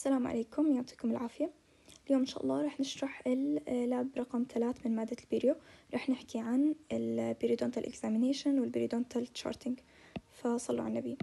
السلام عليكم يعطيكم العافية اليوم إن شاء الله راح نشرح اللاب آه، رقم ثلاث من مادة البيريو راح نحكي عن البيريدونتال اكزامينيشن والبيريدونتال تشارتنج فصلوا على النبي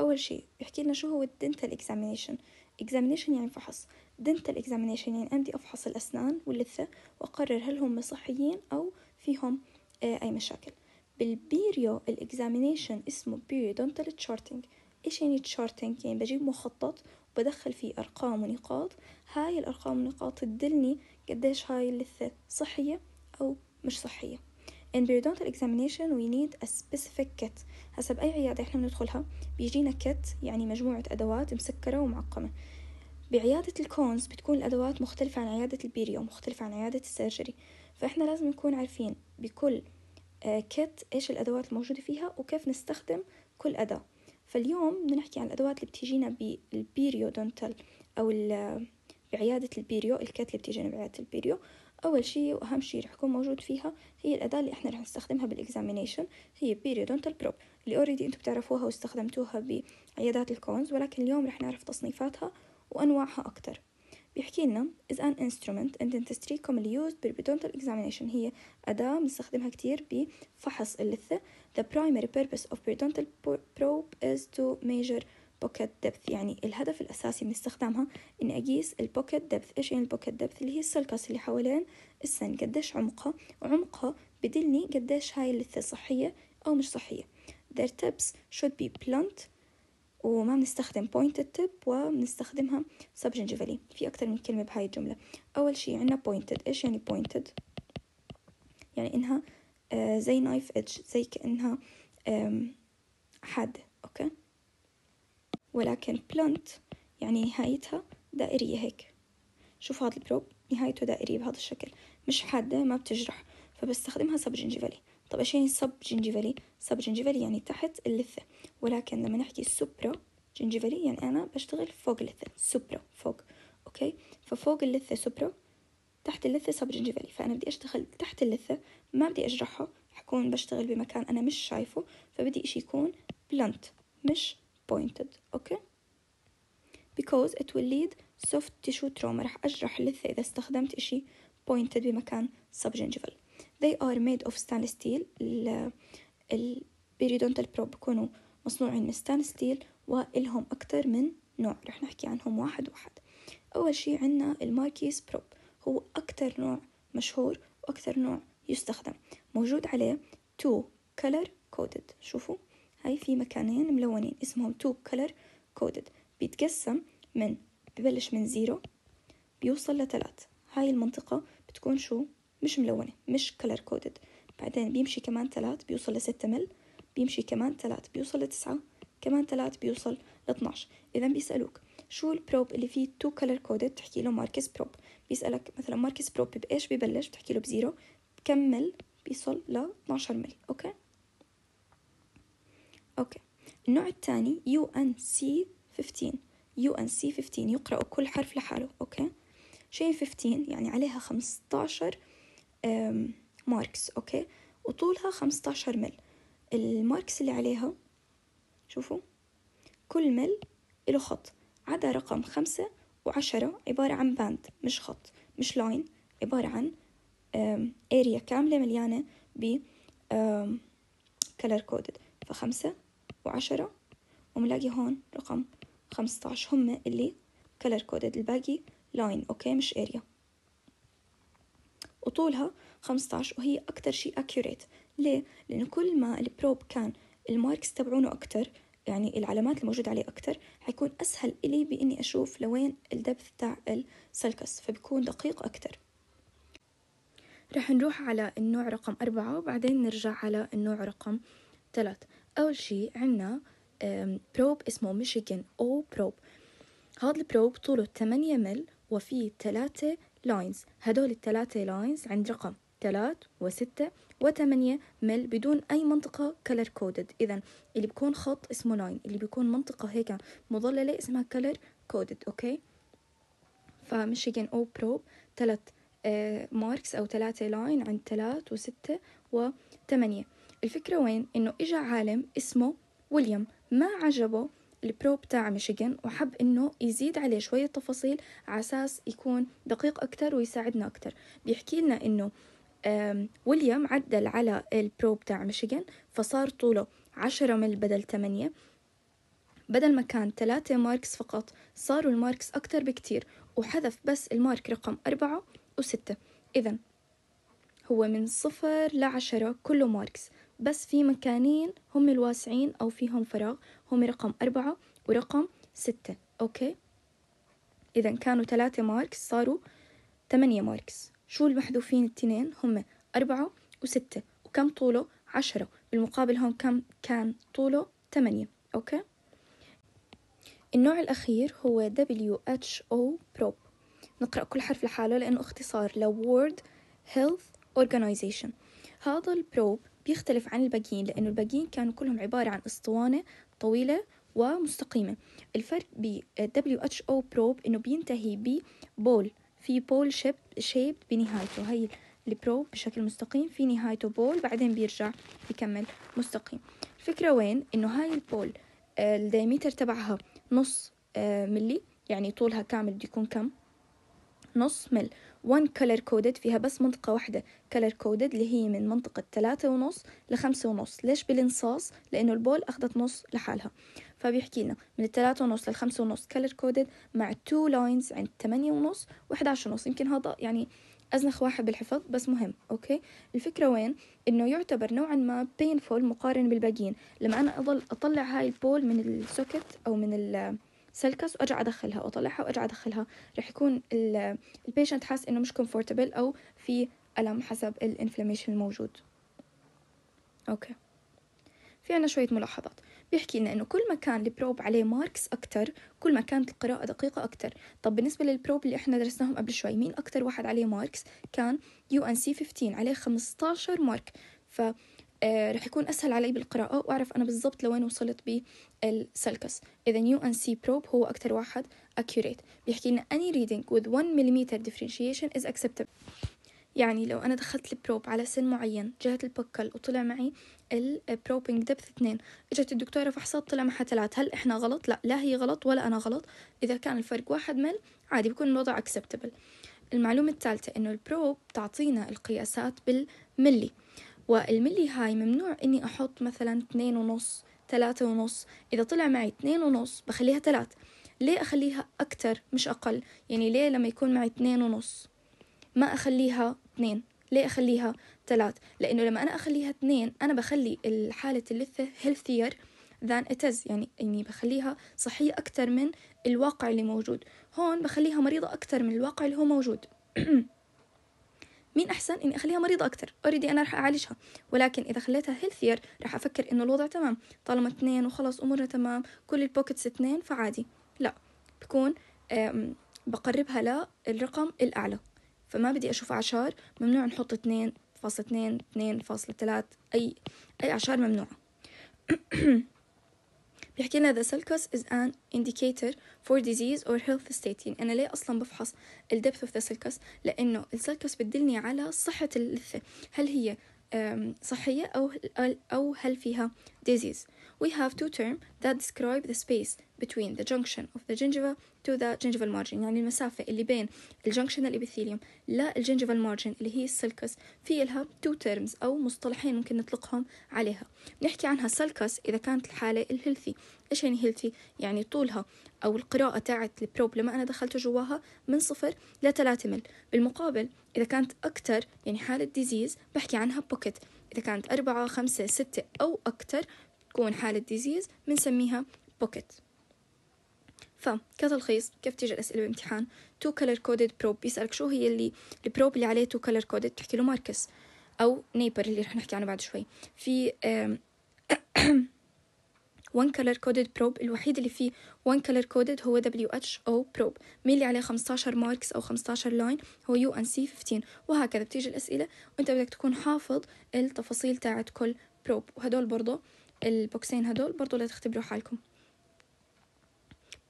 أول شيء يحكي لنا شو هو الدنتال اكزامينيشن اكزامينيشن يعني فحص دنتال اكزامينيشن يعني عندي أفحص الأسنان واللثة وأقرر هل هم صحيين أو فيهم آه، أي مشاكل بالبيريو الاكزامينيشن اسمه بيريدونتال تشارتنج ايش يعني تشارتنج يعني بجيب مخطط بدخل فيه أرقام ونقاط هاي الأرقام والنقاط تدلني قديش هاي اللثة صحية أو مش صحية In periodontal examination we need a specific kit هسا بأي عيادة إحنا بندخلها بيجينا كت يعني مجموعة أدوات مسكرة ومعقمة بعيادة الكونز بتكون الأدوات مختلفة عن عيادة البيريو مختلفة عن عيادة السيرجري فإحنا لازم نكون عارفين بكل كت آه، إيش الأدوات الموجودة فيها وكيف نستخدم كل أداة فاليوم بدنا نحكي عن الأدوات اللي بتجينا بالبيريو دونتال أو بعيادة البيريو الكات اللي بتيجينا بعيادة البيريو أول شيء وأهم شيء رح يكون موجود فيها هي الأداة اللي إحنا رح نستخدمها بالإكزامينيشن هي بيريودونتال بروب اللي أوريدي أنتم بتعرفوها واستخدمتوها بعيادات الكونز ولكن اليوم رح نعرف تصنيفاتها وأنواعها أكتر بيحكي لنا is an instrument in dentistry commonly used periodontal examination هي أداة بنستخدمها كتير بفحص اللثة the primary purpose of periodontal probe is to measure pocket depth يعني الهدف الأساسي من استخدامها إن أقيس البوكت depth إيش يعني البوكت depth اللي هي السلكس اللي حوالين السن قديش عمقها وعمقها بدلني قديش هاي اللثة صحية أو مش صحية their tips should be blunt وما بنستخدم pointed tip وبنستخدمها subgingivally في أكتر من كلمة بهاي الجملة أول شي عنا pointed إيش يعني pointed يعني إنها آه، زي نايف edge زي كأنها حادة أوكي ولكن blunt يعني نهايتها دائرية هيك شوف هذا البروب نهايته دائرية بهذا الشكل مش حادة ما بتجرح فبستخدمها سبجنجيفالي طب ايش يعني سب جنجيفالي سب جنجيفالي يعني تحت اللثة ولكن لما نحكي سوبرا جنجيفالي يعني انا بشتغل فوق اللثة سوبرا فوق اوكي ففوق اللثة سوبرا تحت اللثة سب جنجيفالي فانا بدي اشتغل تحت اللثة ما بدي اجرحها حكون بشتغل بمكان انا مش شايفه فبدي اشي يكون blunt مش pointed اوكي because it will lead soft tissue trauma رح أجرح اللثة إذا استخدمت إشي pointed بمكان subgingival they are made of stainless steel البيريدونتال بروب بكونوا مصنوعين من stainless steel وإلهم أكتر من نوع رح نحكي عنهم واحد واحد أول شي عنا الماركيز بروب هو أكتر نوع مشهور وأكتر نوع يستخدم موجود عليه two color coded شوفوا هاي في مكانين ملونين اسمهم two color coded بيتقسم من ببلش من زيرو بيوصل لثلاث هاي المنطقة بتكون شو مش ملونة مش color coded بعدين بيمشي كمان ثلاث بيوصل لستة مل بيمشي كمان ثلاث بيوصل لتسعة كمان ثلاث بيوصل ل 12 اذا بيسالوك شو البروب اللي فيه تو color coded بتحكي له ماركس بروب بيسالك مثلا ماركس بروب بايش ببلش بتحكي له بزيرو بكمل بيصل ل 12 مل اوكي اوكي النوع الثاني يو ان سي 15 يو ان سي 15 يقرأوا كل حرف لحاله اوكي شين 15 يعني عليها 15 ماركس أوكي وطولها خمسة مل الماركس اللي عليها شوفوا كل مل له خط عدا رقم خمسة وعشرة عبارة عن باند مش خط مش لاين عبارة عن اريا كاملة مليانة ب كلر كودد فخمسة وعشرة وملاقي هون رقم خمسة عشر هم اللي كلر كودد الباقي لاين اوكي مش اريا وطولها 15 وهي أكتر شيء أكيوريت ليه؟ لأنه كل ما البروب كان الماركس تبعونه أكتر يعني العلامات الموجودة عليه أكتر حيكون أسهل إلي بإني أشوف لوين الدبث تاع السلكس فبكون دقيق أكتر رح نروح على النوع رقم أربعة وبعدين نرجع على النوع رقم ثلاث أول شيء عنا بروب اسمه ميشيغان أو بروب هذا البروب طوله 8 مل وفيه ثلاثة لاينز هدول الثلاثة لاينز عند رقم ثلاث وستة وثمانية مل بدون أي منطقة كلر كودد إذا اللي بيكون خط اسمه لاين اللي بيكون منطقة هيك مظللة اسمها كلر كودد أوكي فمشيغن أو بروب ثلاث ماركس آه، أو ثلاثة لاين عند ثلاث وستة وثمانية الفكرة وين إنه إجا عالم اسمه ويليام ما عجبه البرو بتاع ميشيغان وحب انه يزيد عليه شوية تفاصيل عساس يكون دقيق اكتر ويساعدنا اكتر بيحكي لنا انه ويليام عدل على البرو بتاع ميشيغان فصار طوله عشرة مل بدل تمانية بدل ما كان ثلاثة ماركس فقط صاروا الماركس أكتر بكتير وحذف بس المارك رقم أربعة وستة إذا هو من صفر لعشرة كله ماركس بس في مكانين هم الواسعين أو فيهم فراغ هم رقم أربعة ورقم ستة أوكي إذا كانوا ثلاثة ماركس صاروا ثمانية ماركس شو المحذوفين التنين هم أربعة وستة وكم طوله عشرة بالمقابل هون كم كان طوله ثمانية أوكي النوع الأخير هو WHO Probe نقرأ كل حرف لحاله لأنه اختصار ل World Health Organization هذا البروب بيختلف عن الباقيين لأنه الباقيين كانوا كلهم عبارة عن أسطوانة طويلة ومستقيمة الفرق بين WHO بروب إنه بينتهي ببول في بول شيب شيب بنهايته هي البروب بشكل مستقيم في نهايته بول بعدين بيرجع بيكمل مستقيم الفكرة وين إنه هاي البول الديميتر تبعها نص ملي آه، يعني طولها كامل بده يكون كم نص مل وان كولر كودد فيها بس منطقة واحدة كولر كودد اللي هي من منطقة ثلاثة ونص لخمسة ونص ليش بالانصاص لأنه البول أخذت نص لحالها فبيحكي لنا من الثلاثة ونص للخمسة ونص كولر كودد مع تو لاينز عند ثمانية ونص و عشر ونص يمكن هذا يعني أزنخ واحد بالحفظ بس مهم أوكي الفكرة وين إنه يعتبر نوعا ما بينفول مقارن بالباقيين لما أنا أضل أطلع هاي البول من السوكت أو من ال سلكس وارجع ادخلها واطلعها وارجع ادخلها رح يكون البيشنت حاس انه مش كومفورتبل او في الم حسب الانفلاميشن الموجود اوكي في عنا شوية ملاحظات بيحكي لنا إنه كل ما كان البروب عليه ماركس أكتر كل ما كانت القراءة دقيقة أكتر طب بالنسبة للبروب اللي إحنا درسناهم قبل شوي مين أكتر واحد عليه ماركس كان يو ان سي 15 عليه 15 مارك ف آه، رح يكون أسهل علي بالقراءة وأعرف أنا بالضبط لوين وصلت بالسلكس إذا يو أن سي بروب هو أكتر واحد أكيوريت بيحكي لنا أني ريدنج وذ 1 mm ديفرنشيشن إز أكسبتبل يعني لو أنا دخلت البروب على سن معين جهة البكل وطلع معي البروبينج دبث اثنين اجت الدكتورة فحصت طلع معها ثلاث هل احنا غلط؟ لا لا هي غلط ولا أنا غلط إذا كان الفرق واحد مل عادي بيكون الوضع أكسبتبل المعلومة الثالثة إنه البروب تعطينا القياسات بالملي والملي هاي ممنوع اني احط مثلا اثنين ونص ثلاثة ونص إذا طلع معي اثنين ونص بخليها ثلاث ليه أخليها أكتر مش أقل يعني ليه لما يكون معي اثنين ونص ما أخليها اثنين ليه أخليها ثلاث لأنه لما أنا أخليها اثنين أنا بخلي الحالة اللثة healthier than it is يعني إني بخليها صحية أكتر من الواقع اللي موجود هون بخليها مريضة أكتر من الواقع اللي هو موجود مين احسن اني اخليها مريضه اكثر اوريدي انا راح اعالجها ولكن اذا خليتها هيلثير راح افكر انه الوضع تمام طالما اثنين وخلص امورنا تمام كل البوكيتس اثنين فعادي لا بكون بقربها للرقم الاعلى فما بدي اشوف اعشار ممنوع نحط اثنين فاصل اثنين اثنين فاصل ثلاث اي اي اعشار ممنوعه بيحكي لنا the sulcus is an indicator for disease or health state يعني أنا ليه أصلا بفحص ال depth of the sulcus لأنه ال sulcus بتدلني على صحة اللثة هل هي صحية أو أو هل فيها disease we have two terms that describe the space between the junction of the gingiva to the gingival margin يعني المسافة اللي بين الجنكشن الإبيثيليوم للجنجيفال مارجن اللي هي السلكس في لها two terms أو مصطلحين ممكن نطلقهم عليها نحكي عنها سلكس إذا كانت الحالة الهيلثي إيش يعني هيلثي يعني طولها أو القراءة تاعت البروب لما أنا دخلت جواها من صفر لثلاثة مل بالمقابل إذا كانت أكتر يعني حالة ديزيز بحكي عنها pocket. إذا كانت أربعة خمسة ستة أو أكتر تكون حالة ديزيز بنسميها بوكيت فكتلخيص كيف تيجي الأسئلة بامتحان تو كولر كودد بروب بيسألك شو هي اللي البروب اللي عليه تو كولر كودد بتحكي له ماركس أو نيبر اللي رح نحكي عنه بعد شوي في one color coded probe الوحيد اللي فيه one color coded هو WHO probe مين اللي عليه 15 ماركس أو 15 لاين هو UNC 15 وهكذا بتيجي الأسئلة وأنت بدك تكون حافظ التفاصيل تاعت كل بروب وهدول برضه البوكسين هدول برضو لا تختبروا حالكم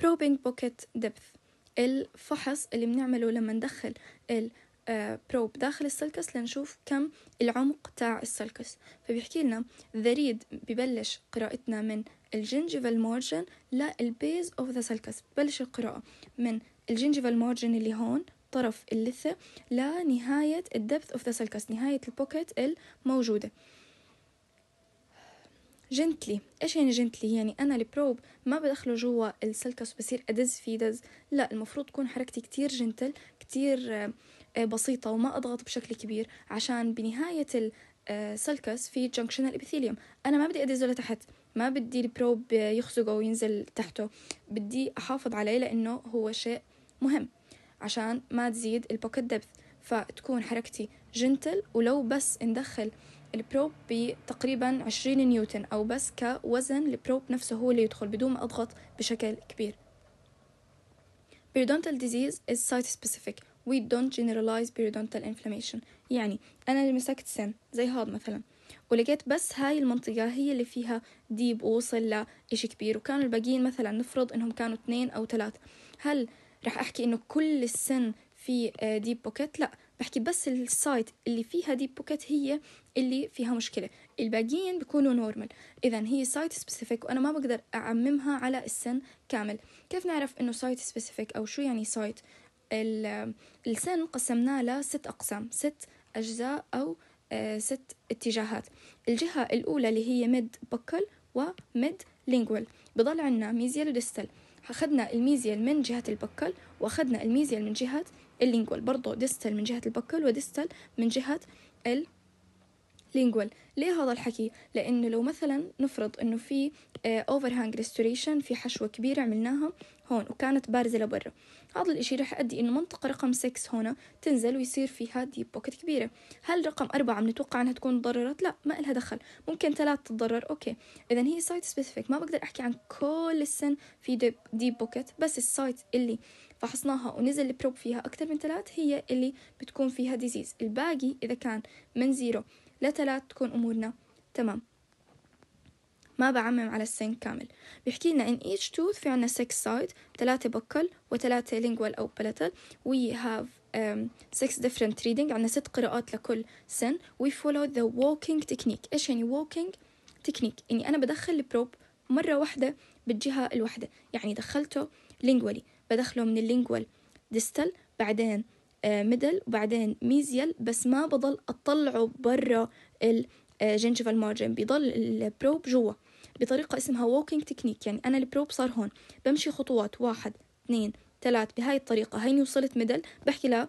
probing pocket depth الفحص اللي بنعمله لما ندخل البروب آه، داخل السلكس لنشوف كم العمق تاع السلكس فبيحكي لنا الذريد ببلش قراءتنا من الجنجيفال مارجن للبيز اوف ذا سلكس ببلش القراءة من الجنجيفال مارجن اللي هون طرف اللثة لنهاية الدبث اوف ذا سلكس نهاية البوكيت الموجودة جنتلي ايش يعني جنتلي يعني انا البروب ما بدخله جوا السلكس وبصير ادز فيه دز لا المفروض تكون حركتي كتير جنتل كتير آه، بسيطة وما أضغط بشكل كبير عشان بنهاية السلكس آه، في جنكشن الابيثيليوم أنا ما بدي أدزه لتحت ما بدي البروب يخزقه وينزل تحته بدي أحافظ عليه لأنه هو شيء مهم عشان ما تزيد البوكت دبث فتكون حركتي جنتل ولو بس ندخل البروب بتقريبا 20 نيوتن أو بس كوزن البروب نفسه هو اللي يدخل بدون ما أضغط بشكل كبير Periodontal disease is site specific we don't generalize periodontal inflammation يعني أنا اللي مسكت سن زي هذا مثلا ولقيت بس هاي المنطقة هي اللي فيها ديب ووصل لإشي كبير وكانوا الباقيين مثلا نفرض إنهم كانوا اثنين أو ثلاث هل راح أحكي إنه كل السن في ديب آه، بوكيت لأ بحكي بس السايت اللي فيها ديب بوكيت هي اللي فيها مشكلة الباقيين بيكونوا نورمال إذا هي سايت سبيسيفيك وأنا ما بقدر أعممها على السن كامل كيف نعرف إنه سايت سبيسيفيك أو شو يعني سايت السن قسمناه لست أقسام ست أجزاء أو آه، ست اتجاهات الجهة الأولى اللي هي ميد بكل وميد لينجوال بضل عنا ميزيال وديستل أخذنا الميزيال من جهة البكل وأخذنا الميزيال من جهة اللينجوال برضو ديستال من جهة البكل وديستال من جهة ال ليه هذا الحكي لانه لو مثلا نفرض انه في اوفر هانج ريستوريشن في حشوه كبيره عملناها هون وكانت بارزه لبرا هذا الاشي رح يؤدي انه منطقه رقم 6 هنا تنزل ويصير فيها ديب بوكت كبيره هل رقم أربعة بنتوقع انها تكون تضررت لا ما إلها دخل ممكن ثلاث تتضرر اوكي اذا هي سايت سبيسيفيك ما بقدر احكي عن كل السن في ديب, ديب بوكت بس السايت اللي فحصناها ونزل البروب فيها أكثر من ثلاث هي اللي بتكون فيها ديزيز الباقي إذا كان من زيرو لثلاث تكون أمورنا تمام ما بعمم على السن كامل بيحكي لنا ان each tooth في عنا 6 side ثلاثة بكل وثلاثة lingual أو palatal we have um, six different reading عنا ست قراءات لكل سن we follow the walking technique إيش يعني walking technique إني يعني أنا بدخل البروب مرة واحدة بالجهة الواحدة يعني دخلته lingually بدخله من اللينجوال ديستال بعدين ميدل آه، وبعدين ميزيال بس ما بضل أطلعه برا الجنجفال مارجن بضل البروب جوا بطريقة اسمها ووكينج تكنيك يعني أنا البروب صار هون بمشي خطوات واحد اثنين ثلاث بهاي الطريقة هيني وصلت ميدل بحكي ل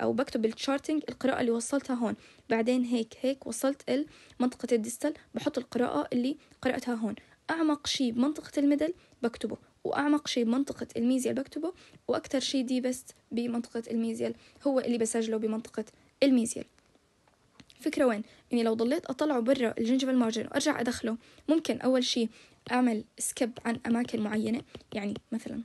أو بكتب التشارتنج القراءة اللي وصلتها هون بعدين هيك هيك وصلت منطقة الديستال بحط القراءة اللي قرأتها هون أعمق شي بمنطقة الميدل بكتبه وأعمق شيء بمنطقة الميزيال بكتبه وأكثر شيء ديبست بمنطقة الميزيال هو اللي بسجله بمنطقة الميزيال فكرة وين؟ إني لو ضليت أطلعه برا الجنجفال مارجن وأرجع أدخله ممكن أول شيء أعمل سكيب عن أماكن معينة يعني مثلا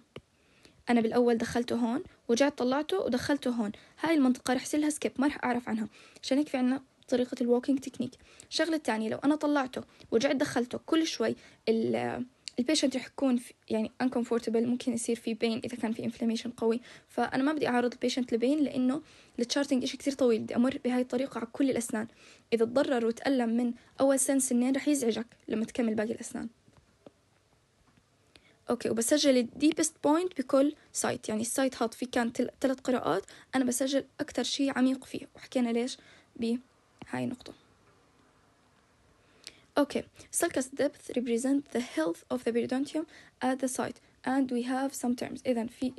أنا بالأول دخلته هون ورجعت طلعته ودخلته هون هاي المنطقة رح سلها سكيب ما رح أعرف عنها عشان هيك في عنا طريقة الووكينج تكنيك الشغلة الثانية لو أنا طلعته ورجعت دخلته كل شوي ال البيشنت رح يكون يعني uncomfortable ممكن يصير في بين إذا كان في inflammation قوي فأنا ما بدي أعرض البيشنت لبين لأنه التشارتنج إشي كتير طويل بدي أمر بهاي الطريقة على كل الأسنان إذا تضرر وتألم من أول سن سنين رح يزعجك لما تكمل باقي الأسنان اوكي وبسجل الديبست بوينت بكل سايت يعني السايت حاط في كان ثلاث قراءات انا بسجل اكتر شيء عميق فيه وحكينا ليش بهاي النقطه Okay, sulcus depth represent the health of the periodontium at the site and we have some terms إذا في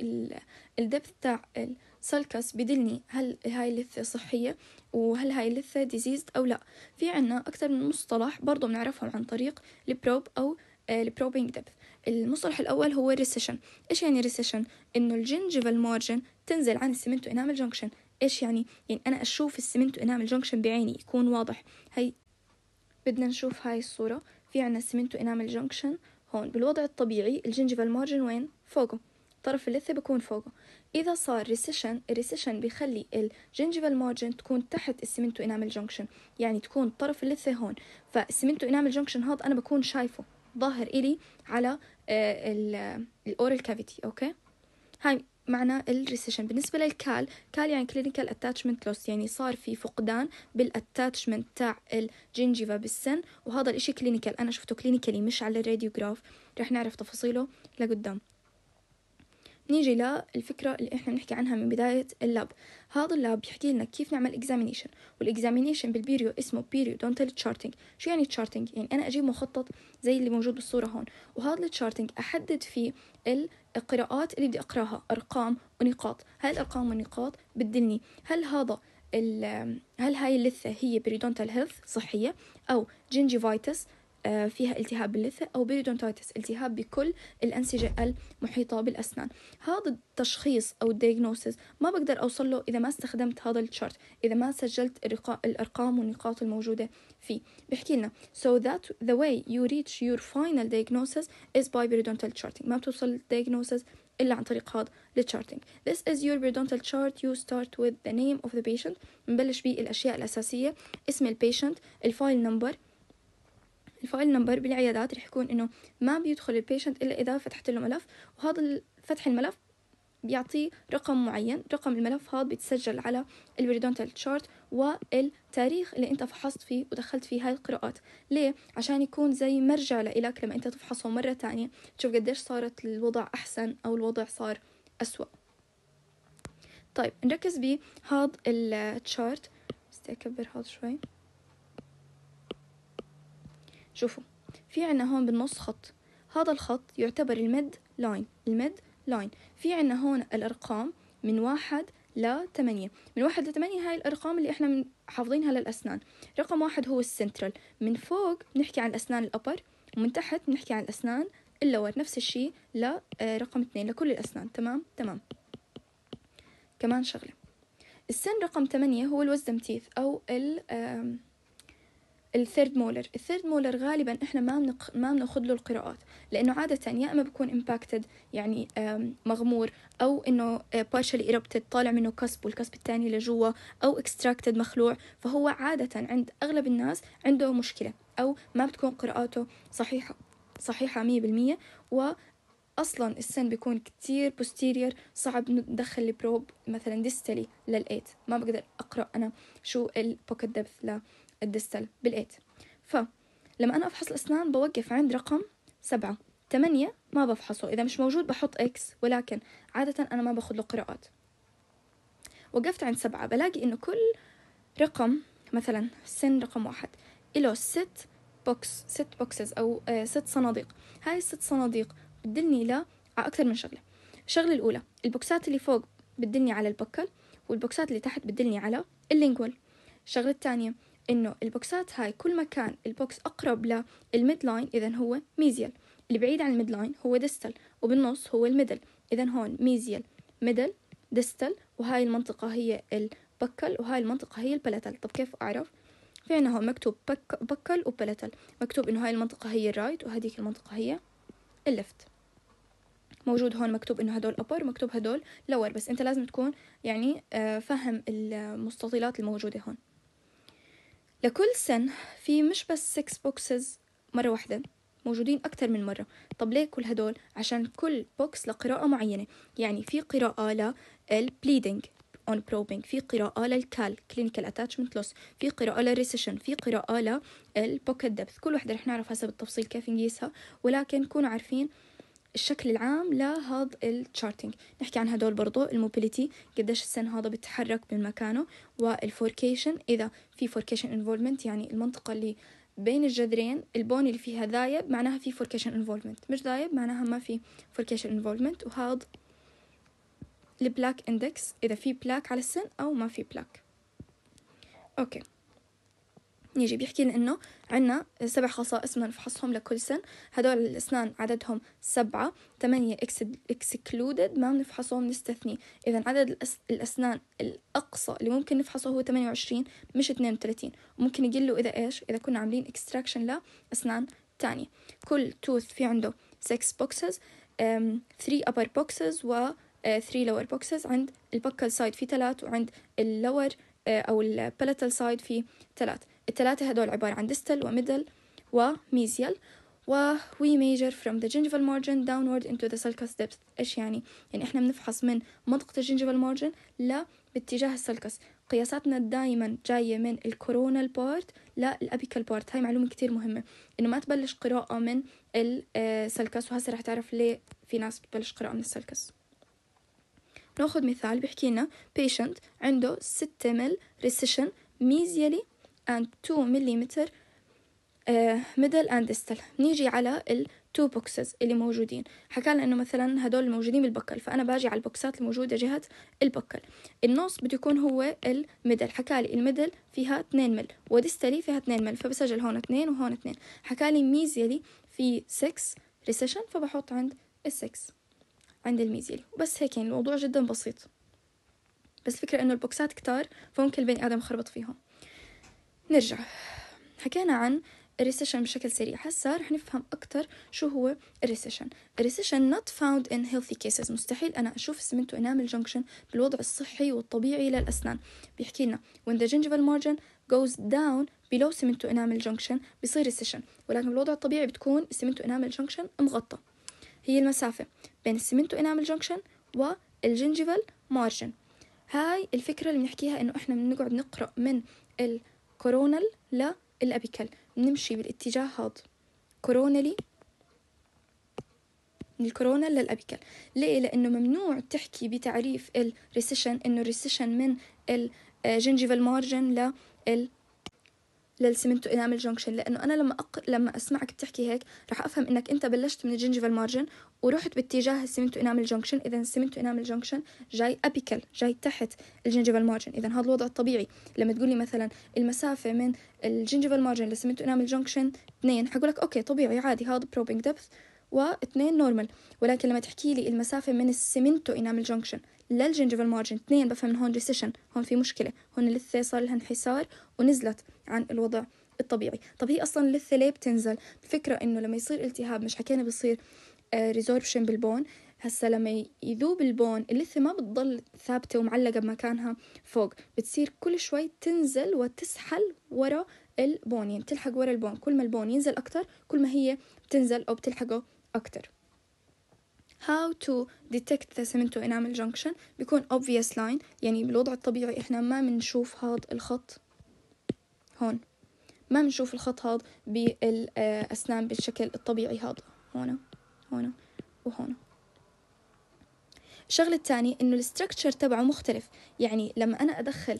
ال depth ال السلكس بدلني هل هاي اللثة صحية وهل هاي اللثة diseased أو لا في عنا أكثر من مصطلح برضو بنعرفهم عن طريق البروب أو آه، البروبينج depth. المصطلح الأول هو recession إيش يعني recession؟ إنه الجنجيفال مارجن تنزل عن السمنتو إنامل جونكشن إيش يعني؟ يعني أنا أشوف السمنتو إنامل جونكشن بعيني يكون واضح هي بدنا نشوف هاي الصورة في عنا سمنتو انامل جونكشن هون بالوضع الطبيعي الجنجفال مارجن وين فوقه طرف اللثة بكون فوقه إذا صار ريسيشن الريسيشن بيخلي الجنجفال مارجن تكون تحت السمنتو انامل جونكشن يعني تكون طرف اللثة هون فالسمنتو انامل جونكشن هذا أنا بكون شايفه ظاهر إلي على الأورال آه، كافيتي أوكي هاي معنى الريسيشن بالنسبة للكال كال يعني كلينيكال اتاتشمنت لوس يعني صار في فقدان بالاتاتشمنت تاع الجنجيفا بالسن وهذا الاشي كلينيكال انا شفته كلينيكالي مش على الراديوغراف رح نعرف تفاصيله لقدام نيجي للفكرة اللي احنا بنحكي عنها من بداية اللاب هذا اللاب بيحكي لنا كيف نعمل اكزامينيشن والاكزامينيشن بالبيريو اسمه بيريو دونتال تشارتنج شو يعني تشارتنج يعني انا اجيب مخطط زي اللي موجود بالصورة هون وهذا التشارتنج احدد فيه ال القراءات اللي بدي أقراها أرقام ونقاط هل الأرقام والنقاط بتدلني هل هذا هل هاي اللثة هي بريدونتال هيلث صحية أو جينجيفايتس آه، فيها التهاب باللثة أو بيريدونتايتس التهاب بكل الأنسجة المحيطة بالأسنان هذا التشخيص أو الديجنوسيس ما بقدر أوصل له إذا ما استخدمت هذا الشارت إذا ما سجلت الأرقام والنقاط الموجودة فيه بحكي لنا so that the way you reach your final diagnosis is by periodontal charting ما بتوصل diagnosis إلا عن طريق هذا التشارتنج this is your periodontal chart you start with the name of the patient نبلش بالأشياء الأساسية اسم البيشنت الفايل نمبر الفايل نمبر بالعيادات رح يكون انه ما بيدخل البيشنت الا اذا فتحت له ملف وهذا فتح الملف بيعطيه رقم معين رقم الملف هذا بيتسجل على البريدونتال تشارت والتاريخ اللي انت فحصت فيه ودخلت فيه هاي القراءات ليه عشان يكون زي مرجع لإلك لما انت تفحصه مرة تانية تشوف قديش صارت الوضع احسن او الوضع صار اسوأ طيب نركز بهذا التشارت بس اكبر هذا شوي شوفوا في عنا هون بالنص خط هذا الخط يعتبر المد لاين المد لاين في عنا هون الأرقام من واحد لتمانية من واحد لتمانية هاي الأرقام اللي إحنا حافظينها للأسنان رقم واحد هو السنترال من فوق بنحكي عن الأسنان الأبر ومن تحت بنحكي عن الأسنان اللور نفس الشيء لرقم آه، اثنين لكل الأسنان تمام تمام كمان شغلة السن رقم تمانية هو الوزدم تيث أو ال الثيرد مولر الثيرد مولر غالبا احنا ما منق... ما بناخذ له القراءات لانه عاده يا اما بكون امباكتد يعني مغمور او انه بارشلي آه، ايربتد طالع منه كسب والكسب الثاني لجوا او اكستراكتد مخلوع فهو عاده عند اغلب الناس عنده مشكله او ما بتكون قراءاته صحيحه صحيحه 100% و اصلا السن بيكون كتير بوستيرير صعب ندخل البروب مثلا ديستلي للايت ما بقدر اقرا انا شو البوكت دبث الدستل بالإيت فلما أنا أفحص الأسنان بوقف عند رقم سبعة تمانية ما بفحصه إذا مش موجود بحط إكس ولكن عادة أنا ما باخذ له قراءات وقفت عند سبعة بلاقي إنه كل رقم مثلا سن رقم واحد إله ست بوكس ست بوكسز أو آه، ست صناديق هاي الست صناديق بتدلني ل على آه، أكثر من شغلة الشغلة الأولى البوكسات اللي فوق بتدلني على البكل والبوكسات اللي تحت بتدلني على اللينجول الشغلة الثانية إنه البوكسات هاي كل ما كان البوكس أقرب للميد لاين إذا هو ميزيال اللي بعيد عن الميد لاين هو ديستال وبالنص هو الميدل إذا هون ميزيال ميدل ديستال وهاي المنطقة هي البكل وهاي المنطقة هي البلاتال طب كيف أعرف؟ في عنا هون مكتوب بك بكل وبلاتال مكتوب إنه هاي المنطقة هي الرايت وهذيك المنطقة هي اللفت موجود هون مكتوب انه هدول upper مكتوب هدول lower بس انت لازم تكون يعني آه، فاهم المستطيلات الموجودة هون لكل سن في مش بس 6 بوكسز مرة واحدة موجودين أكتر من مرة طب ليه كل هدول؟ عشان كل بوكس لقراءة معينة يعني في قراءة للبليدنج on probing في قراءة للكال clinical attachment loss في قراءة للريسيشن في قراءة للبوكت دبث كل وحدة رح نعرف هسا بالتفصيل كيف نقيسها ولكن كونوا عارفين الشكل العام لهذا التشارتنج نحكي عن هدول برضو الموبيليتي قديش السن هذا بتحرك من مكانه والفوركيشن إذا في فوركيشن انفولمنت يعني المنطقة اللي بين الجذرين البون اللي فيها ذايب معناها في فوركيشن انفولمنت مش ذايب معناها ما في فوركيشن انفولمنت وهذا البلاك اندكس إذا في بلاك على السن أو ما في بلاك أوكي نيجي بيحكي لنا إنه عنا سبع خصائص بدنا نفحصهم لكل سن هدول الأسنان عددهم سبعة تمانية اكسكلودد ما بنفحصهم نستثني إذا عدد الأسنان الأقصى اللي ممكن نفحصه هو 28 مش 32 وممكن يقلوا إذا إيش إذا كنا عاملين اكستراكشن لأسنان تانية كل توث في عنده 6 بوكسز 3 upper بوكسز و 3 أه، lower بوكسز عند البكال سايد في ثلاث وعند اللور أه، أو البلاتال سايد في ثلاث الثلاثة هدول عبارة عن distal و وميزيال و we measure from the gingival margin downward into the sulcus depth ايش يعني؟ يعني احنا بنفحص من منطقة الجينجفال مارجن ل باتجاه السلكس قياساتنا دائما جاية من الكورونال بارت للأبيكال بارت هاي معلومة كتير مهمة إنه ما تبلش قراءة من السلكس آه، وهسه رح تعرف ليه في ناس بتبلش قراءة من السلكس ناخذ مثال بيحكي لنا patient عنده 6 مل ريسيشن ميزيالي and 2 ملم uh, middle and distal نيجي على ال two بوكسز اللي موجودين حكى لنا انه مثلا هدول الموجودين بالبكل فانا باجي على البوكسات الموجوده جهه البكل النص بده يكون هو الميدل حكى لي الميدل فيها 2 مل وديستالي فيها 2 مل فبسجل هون 2 وهون 2 حكى لي ميزيلي في 6 ريسيشن فبحط عند ال6 عند الميزيلي بس هيك يعني الموضوع جدا بسيط بس الفكرة انه البوكسات كتار فممكن البني ادم خربط فيهم نرجع حكينا عن الريسيشن بشكل سريع هسا رح نفهم أكتر شو هو الريسيشن الريسيشن not found in healthy cases مستحيل أنا أشوف سمنتو انامل جنكشن بالوضع الصحي والطبيعي للأسنان بيحكي لنا when the gingival margin goes down below سمنتو انامل جنكشن بصير ريسيشن ولكن بالوضع الطبيعي بتكون السمنتو انامل جنكشن مغطى هي المسافة بين السمنتو انامل جنكشن والجنجيفال مارجن هاي الفكرة اللي بنحكيها إنه إحنا بنقعد نقرأ من ال كورونال للأبيكال بنمشي بالاتجاه هذا كورونالي من الكورونا للأبيكال ليه؟ لأنه ممنوع تحكي بتعريف الريسيشن إنه الريسيشن من الجنجيفال مارجن لل للسمنتو انامل جونكشن لانه انا لما أق... لما اسمعك بتحكي هيك رح افهم انك انت بلشت من الجنجيفال مارجن ورحت باتجاه السمنتو انامل جونكشن اذا السمنتو انامل جونكشن جاي ابيكال جاي تحت الجنجيفال مارجن اذا هذا الوضع الطبيعي لما تقولي مثلا المسافه من الجنجيفال مارجن للسمنتو انامل جونكشن 2 لك اوكي طبيعي عادي هذا بروبينج دبث واثنين نورمال ولكن لما تحكي لي المسافة من السمنتو انامل جونكشن للجنجيفال مارجن اثنين بفهم هون ريسيشن هون في مشكلة هون اللثة صار لها انحسار ونزلت عن الوضع الطبيعي طب هي أصلا اللثه ليه بتنزل الفكرة إنه لما يصير التهاب مش حكينا بيصير ريزوربشن آه، بالبون هسا لما يذوب البون اللثة ما بتضل ثابتة ومعلقة بمكانها فوق بتصير كل شوي تنزل وتسحل ورا البون يعني بتلحق ورا البون كل ما البون ينزل اكثر كل ما هي بتنزل أو بتلحقه اكثر how to detect the cemento enamel junction بيكون obvious line يعني بالوضع الطبيعي احنا ما بنشوف هذا الخط هون ما بنشوف الخط هذا بالأسنان بالشكل الطبيعي هذا هون هون وهون الشغلة الثانية إنه الستركتشر تبعه مختلف يعني لما أنا أدخل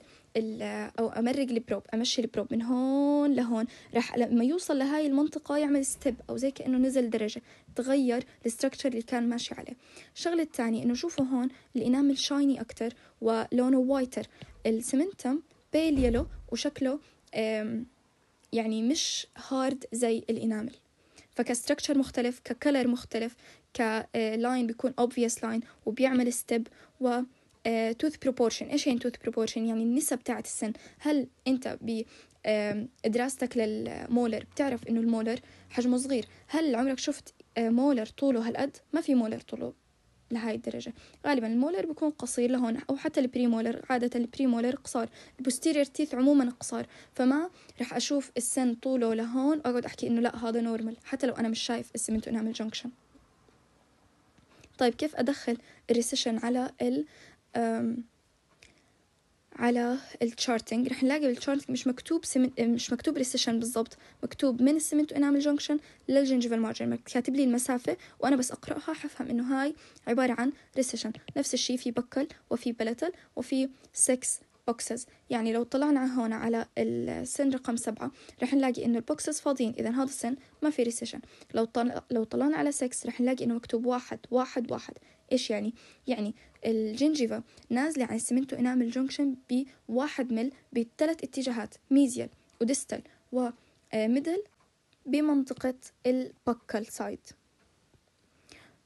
أو أمرق البروب أمشي البروب من هون لهون راح لما يوصل لهاي المنطقة يعمل ستيب أو زي كأنه نزل درجة تغير الستركتشر اللي كان ماشي عليه الشغلة الثانية إنه شوفوا هون الإنامل شايني أكتر ولونه وايتر السمنتم بيل يلو وشكله يعني مش هارد زي الانامل فكستركتشر مختلف ككلر مختلف كلاين آه، بيكون obvious لاين وبيعمل ستيب و توث آه، بروبورشن ايش يعني توث بروبورشن يعني النسب بتاعت السن هل انت بدراستك للمولر بتعرف انه المولر حجمه صغير هل عمرك شفت مولر آه، طوله هالقد ما في مولر طوله لهاي الدرجة غالبا المولر بيكون قصير لهون أو حتى البريمولر عادة البريمولر قصار البوستيرير تيث عموما قصار فما رح أشوف السن طوله لهون وأقعد أحكي إنه لا هذا نورمال حتى لو أنا مش شايف السمنت ونعمل جنكشن طيب كيف أدخل الريسيشن على ال على التشارتنج رح نلاقي بالتشارتنج مش مكتوب سمن... آه، مش مكتوب ريسيشن بالضبط مكتوب من السمنت وانامل جنكشن للجنجيفال مارجن كاتب لي المسافة وانا بس اقراها حفهم انه هاي عبارة عن ريسيشن نفس الشيء في بكل وفي بلتل وفي 6 بوكسز يعني لو طلعنا هون على السن رقم سبعة رح نلاقي انه البوكسز فاضيين اذا هذا السن ما في ريسيشن لو طل... لو طلعنا على 6 رح نلاقي انه مكتوب واحد واحد واحد إيش يعني؟ يعني الجنجيفا نازلة عن السمنتو إنامل جونكشن بواحد مل بثلاث اتجاهات ميزيال وديستال وميدل بمنطقة البكال سايد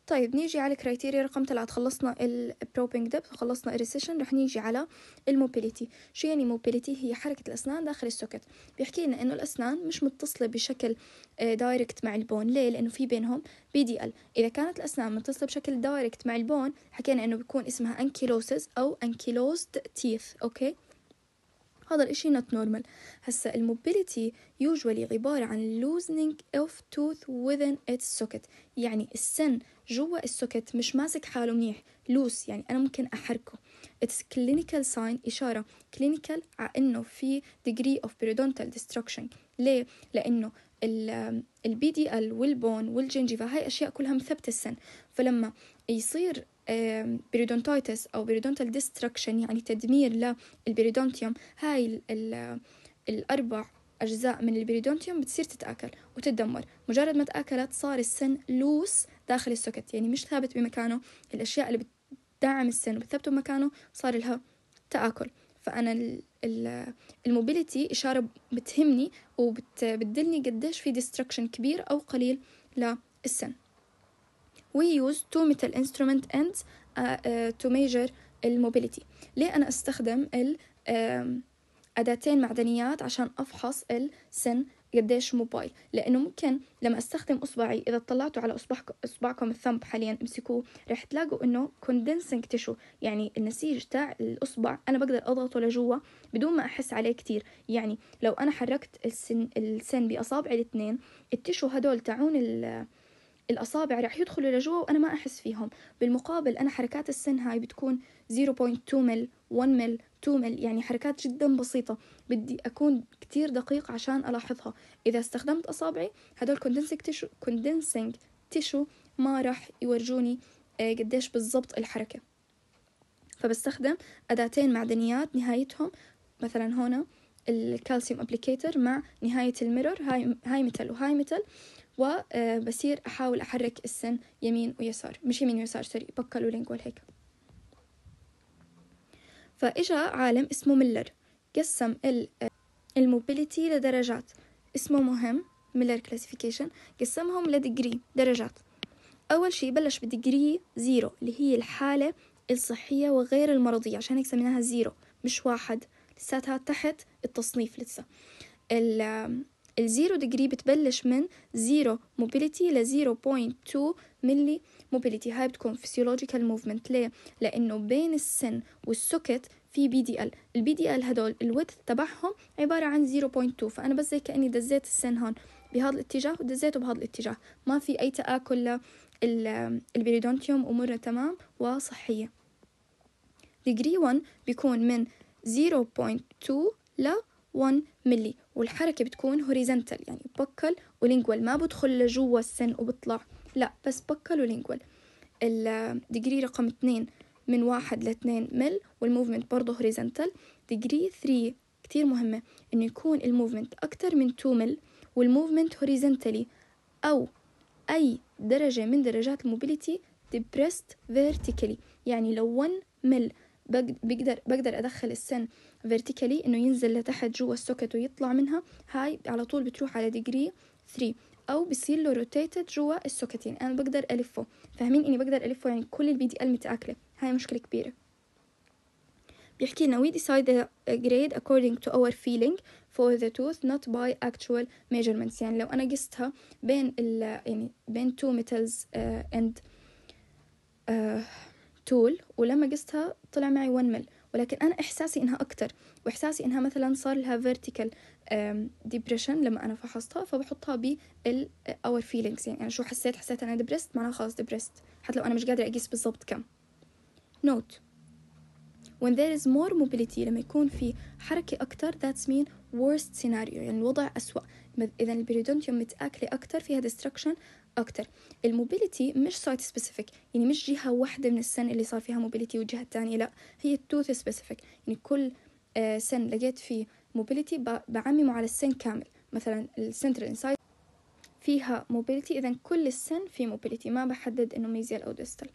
طيب نيجي على الكريتيريا رقم ثلاثة خلصنا البروبينج ديبث وخلصنا الريسيشن رح نيجي على الموبيليتي شو يعني موبيليتي هي حركة الأسنان داخل السوكت بيحكي لنا إنه الأسنان مش متصلة بشكل دايركت آه، مع البون ليه لأنه في بينهم بي دي ال إذا كانت الأسنان متصلة بشكل دايركت مع البون حكينا إنه بيكون اسمها أنكيلوسز أو أنكيلوزد تيث أوكي هذا الإشي نوت نورمال هسا الموبيليتي يوجوالي عبارة عن loosening of tooth within its socket يعني السن جوا السوكت مش ماسك حاله منيح لوس يعني أنا ممكن أحركه اتس كلينيكال ساين إشارة كلينيكال على إنه في ديجري اوف بيريدونتال ديستركشن ليه؟ لأنه البي دي ال والبون والجنجيفا هاي أشياء كلها مثبتة السن فلما يصير بيريدونتايتس أو بيريدونتال ديستركشن يعني تدمير للبيريدونتيوم هاي الأربع أجزاء من البريدونتيوم بتصير تتآكل وتتدمر مجرد ما تآكلت صار السن لوس داخل السوكت يعني مش ثابت بمكانه الأشياء اللي بتدعم السن وبتثبته بمكانه صار لها تآكل فأنا الموبيليتي إشارة بتهمني وبتدلني قديش في ديستركشن كبير أو قليل للسن we use two metal instrument ends uh, uh, to measure الموبيليتي ليه أنا أستخدم ال uh, أداتين معدنيات عشان أفحص السن قديش موبايل لأنه ممكن لما أستخدم إصبعي إذا طلعتوا على إصبعكم إصبعكم الثمب حاليا امسكوه رح تلاقوا إنه كوندنسنج تشو يعني النسيج تاع الإصبع أنا بقدر أضغطه لجوا بدون ما أحس عليه كتير يعني لو أنا حركت السن السن بأصابعي الاثنين التشو هدول تاعون الأصابع راح يدخلوا لجوا وأنا ما أحس فيهم بالمقابل أنا حركات السن هاي بتكون 0.2 مل 1 مل 2 مل يعني حركات جدا بسيطة بدي أكون كتير دقيق عشان ألاحظها إذا استخدمت أصابعي هدول كوندنسنج تيشو كوندنسنج تيشو ما راح يورجوني آه، قديش بالضبط الحركة فبستخدم أداتين معدنيات نهايتهم مثلا هنا الكالسيوم ابليكيتر مع نهاية الميرور هاي هاي متل وهاي متل وبصير أحاول أحرك السن يمين ويسار مش يمين ويسار سوري بكل ولينجوال هيك فإجا عالم اسمه ميلر قسم الموبيليتي لدرجات اسمه مهم ميلر كلاسيفيكيشن قسمهم لدجري درجات أول شيء بلش بدجري زيرو اللي هي الحالة الصحية وغير المرضية عشان هيك سميناها زيرو مش واحد لساتها تحت التصنيف لسه الزيرو ديجري بتبلش من زيرو موبيليتي ل 0.2 ملي موبيليتي هاي بتكون فيسيولوجيكال موفمنت ليه؟ لأنه بين السن والسكت في بي دي ال البي دي ال هدول الويدث تبعهم عبارة عن 0.2 فأنا بس زي كأني دزيت السن هون بهذا الاتجاه ودزيته بهذا الاتجاه ما في أي تآكل للبريدونتيوم أمورة تمام وصحية ديجري 1 بيكون من 0.2 ل 1 ملي والحركة بتكون هوريزنتال يعني بكل ولينجوال ما بدخل لجوا السن وبطلع لا بس بكل ولينجوال الديجري رقم 2 من 1 ل 2 مل والموفمنت برضه هوريزنتال ديجري 3 كتير مهمة انه يكون الموفمنت اكتر من 2 مل والموفمنت هوريزنتالي او اي درجة من درجات الموبيليتي depressed فيرتيكالي يعني لو 1 مل بقدر بقدر ادخل السن فيرتيكالي انه ينزل لتحت جوا السوكت ويطلع منها هاي على طول بتروح على ديجري 3 او بصير له روتيتد جوا السوكت يعني انا بقدر الفه فاهمين اني بقدر الفه يعني كل البي دي ال متاكله هاي مشكله كبيره بيحكي لنا we decide the grade according to our feeling for the tooth not by actual measurements يعني لو أنا قستها بين ال يعني بين two metals uh, and uh, tool ولما قستها طلع معي 1 مل ولكن أنا إحساسي إنها أكتر وإحساسي إنها مثلا صار لها vertical ديبريشن لما أنا فحصتها فبحطها بال our feelings يعني أنا شو حسيت حسيت أنا دبرست معناها خلاص دبرست حتى لو أنا مش قادرة أقيس بالضبط كم نوت when there is more mobility لما يكون في حركة أكتر that's mean worst scenario يعني الوضع أسوأ إذا البريدونتيوم متآكلة أكتر فيها destruction اكتر الموبيليتي مش سايت سبيسيفيك يعني مش جهه واحده من السن اللي صار فيها موبيليتي والجهه الثانيه لا هي توث سبيسيفيك يعني كل آه، سن لقيت فيه موبيليتي بعممه على السن كامل مثلا السنترال انسايت فيها موبيليتي اذا كل السن في موبيليتي ما بحدد انه ميزيال او ديستال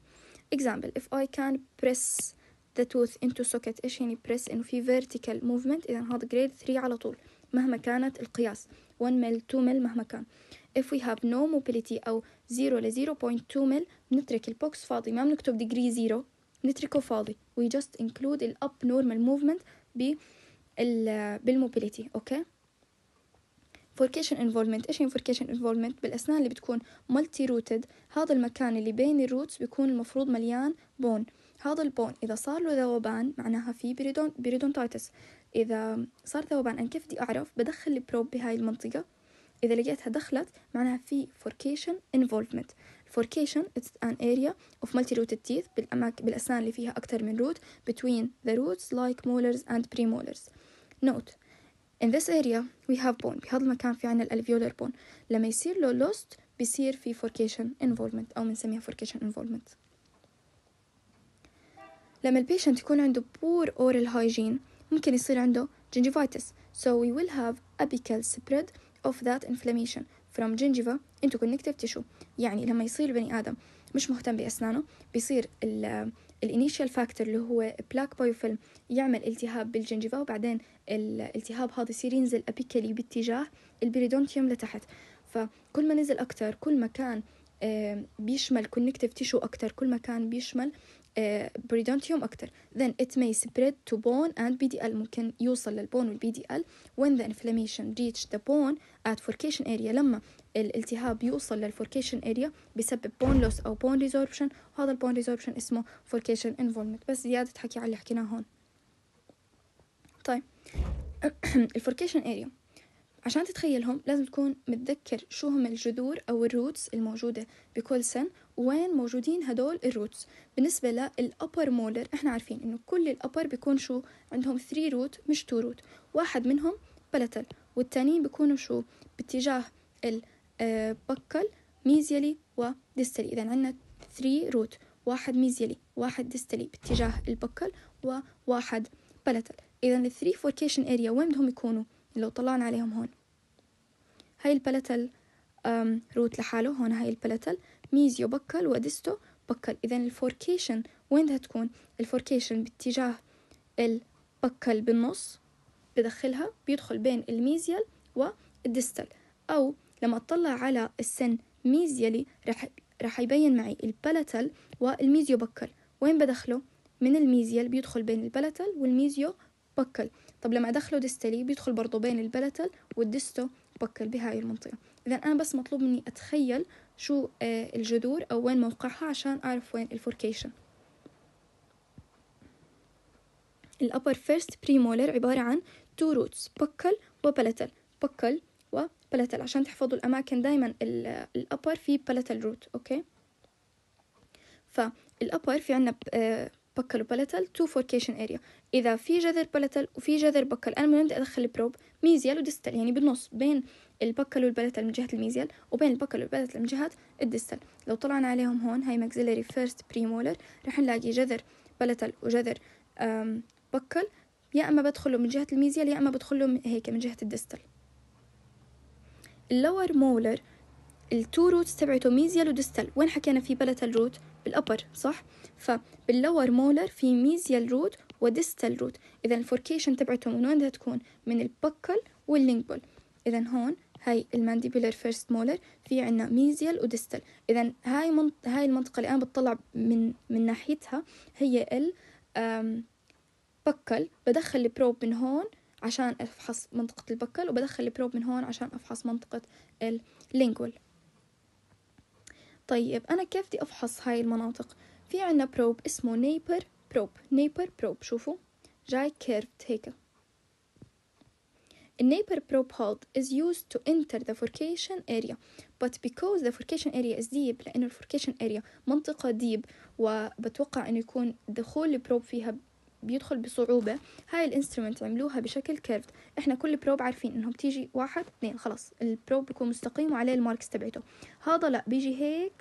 example if I can press the tooth into socket ايش يعني press انه في vertical movement اذا هذا grade 3 على طول مهما كانت القياس 1 مل 2 مل مهما كان if we have no mobility أو 0 ل 0.2 mil بنترك البوكس فاضي ما بنكتب degree 0 بنتركه فاضي we just include ال normal movement ب بالmobility أوكي فوركيشن انفولمنت ايش يعني فوركيشن انفولمنت بالاسنان اللي بتكون مالتي روتد هذا المكان اللي بين الروتس بيكون المفروض مليان بون هذا البون اذا صار له ذوبان معناها في بيريدون بيريدونتايتس اذا صار ذوبان انا كيف بدي اعرف بدخل البروب بهاي المنطقه إذا لقيتها دخلت معناها في forcation involvement forcation it's an area of multi-rooted teeth بالأماكن بالأسنان اللي فيها أكثر من root between the roots like molars and premolars note in this area we have bone بهذا المكان في عنا الالفيولار bone لما يصير له lost بيصير في forcation involvement أو بنسميها forcation involvement لما البيشنت يكون عنده poor oral hygiene ممكن يصير عنده gingivitis so we will have apical spread of that inflammation from gingiva into connective tissue يعني لما يصير البني آدم مش مهتم بأسنانه بيصير الانيشال فاكتور اللي هو بلاك بايوفيلم يعمل التهاب بالجنجيفا وبعدين الالتهاب هذا يصير ينزل أبيكلي باتجاه البريدونتيوم لتحت فكل ما نزل أكتر كل ما كان آه، بيشمل كونكتيف تيشو أكتر كل ما كان بيشمل آه، بريدونتيوم أكتر then it may spread to bone and BDL ممكن يوصل للبون والبي دي ال when the inflammation reach the bone at forcation area لما الالتهاب يوصل للفوركيشن area بسبب بون لوس أو بون ريزوربشن وهذا البون ريزوربشن اسمه فوركيشن انفولمنت بس زيادة حكي على اللي حكيناه هون طيب الفوركيشن area عشان تتخيلهم لازم تكون متذكر شو هم الجذور أو الروتس الموجودة بكل سن وين موجودين هدول الروتس بالنسبة للأبر مولر احنا عارفين انه كل الأبر بيكون شو عندهم 3 روت مش 2 روت واحد منهم بلتل والتانيين بيكونوا شو باتجاه البكل ميزيلي وديستلي إذا عندنا 3 روت واحد ميزيلي واحد ديستلي باتجاه البكل وواحد بلتل إذا الثري فوركيشن اريا وين بدهم يكونوا لو طلعنا عليهم هون هاي البلتل روت لحاله هون هاي البلتل ميزيو بكل ودستو بكل إذا الفوركيشن وين بدها تكون الفوركيشن باتجاه البكل بالنص بدخلها بيدخل بين الميزيال والديستال أو لما أطلع على السن ميزيالي رح رح يبين معي البلتل والميزيو بكل وين بدخله من الميزيال بيدخل بين البلتل والميزيو بكل طب لما ادخله ديستالي بيدخل برضه بين البلتل والديستو بكل بهاي المنطقة إذا أنا بس مطلوب مني أتخيل شو آه، الجذور أو وين موقعها عشان أعرف وين الفوركيشن الأبر فيرست بريمولر عبارة عن تو روتس بكل وبلتل بكل وبلتل عشان تحفظوا الأماكن دايما الأبر في بلتل روت أوكي فالأبر في عنا آه، بكل وبلتل تو فوركيشن اريا اذا في جذر بلتل وفي جذر بكل انا من بدي ادخل البروب ميزيال وديستال يعني بالنص بين البكل والبلتل من جهه الميزيال وبين البكل والبلتل من جهه الديستال لو طلعنا عليهم هون هاي ماكسيلري فيرست بريمولر رح نلاقي جذر بلتل وجذر بكل يا اما بدخله من جهه الميزيال يا اما بدخله هيك من جهه الديستال اللور مولر التو روتس تبعته ميزيال وديستال وين حكينا في بلتل روت بالأبر صح فباللور مولر في ميزيال روت وديستال روت إذا الفوركيشن تبعتهم من وين بدها تكون من البكل واللينجبول إذا هون هاي المانديبولر فيرست مولر في عنا ميزيال وديستال إذا هاي منط... هاي المنطقة اللي أنا بتطلع من من ناحيتها هي ال بكل بدخل البروب من هون عشان أفحص منطقة البكل وبدخل البروب من هون عشان أفحص منطقة اللينجول طيب أنا كيف بدي أفحص هاي المناطق في عنا بروب اسمه نيبر بروب نيبر بروب شوفوا جاي كيرفت هيك النيبر بروب probe hole is used to enter the furcation area but because the furcation area is deep لأنه الفوركيشن area منطقة deep وبتوقع أنه يكون دخول البروب فيها بيدخل بصعوبة هاي الانسترومنت عملوها بشكل كيرفد احنا كل بروب عارفين انهم بتيجي واحد اثنين خلاص البروب بيكون مستقيم وعليه الماركس تبعته هذا لا بيجي هيك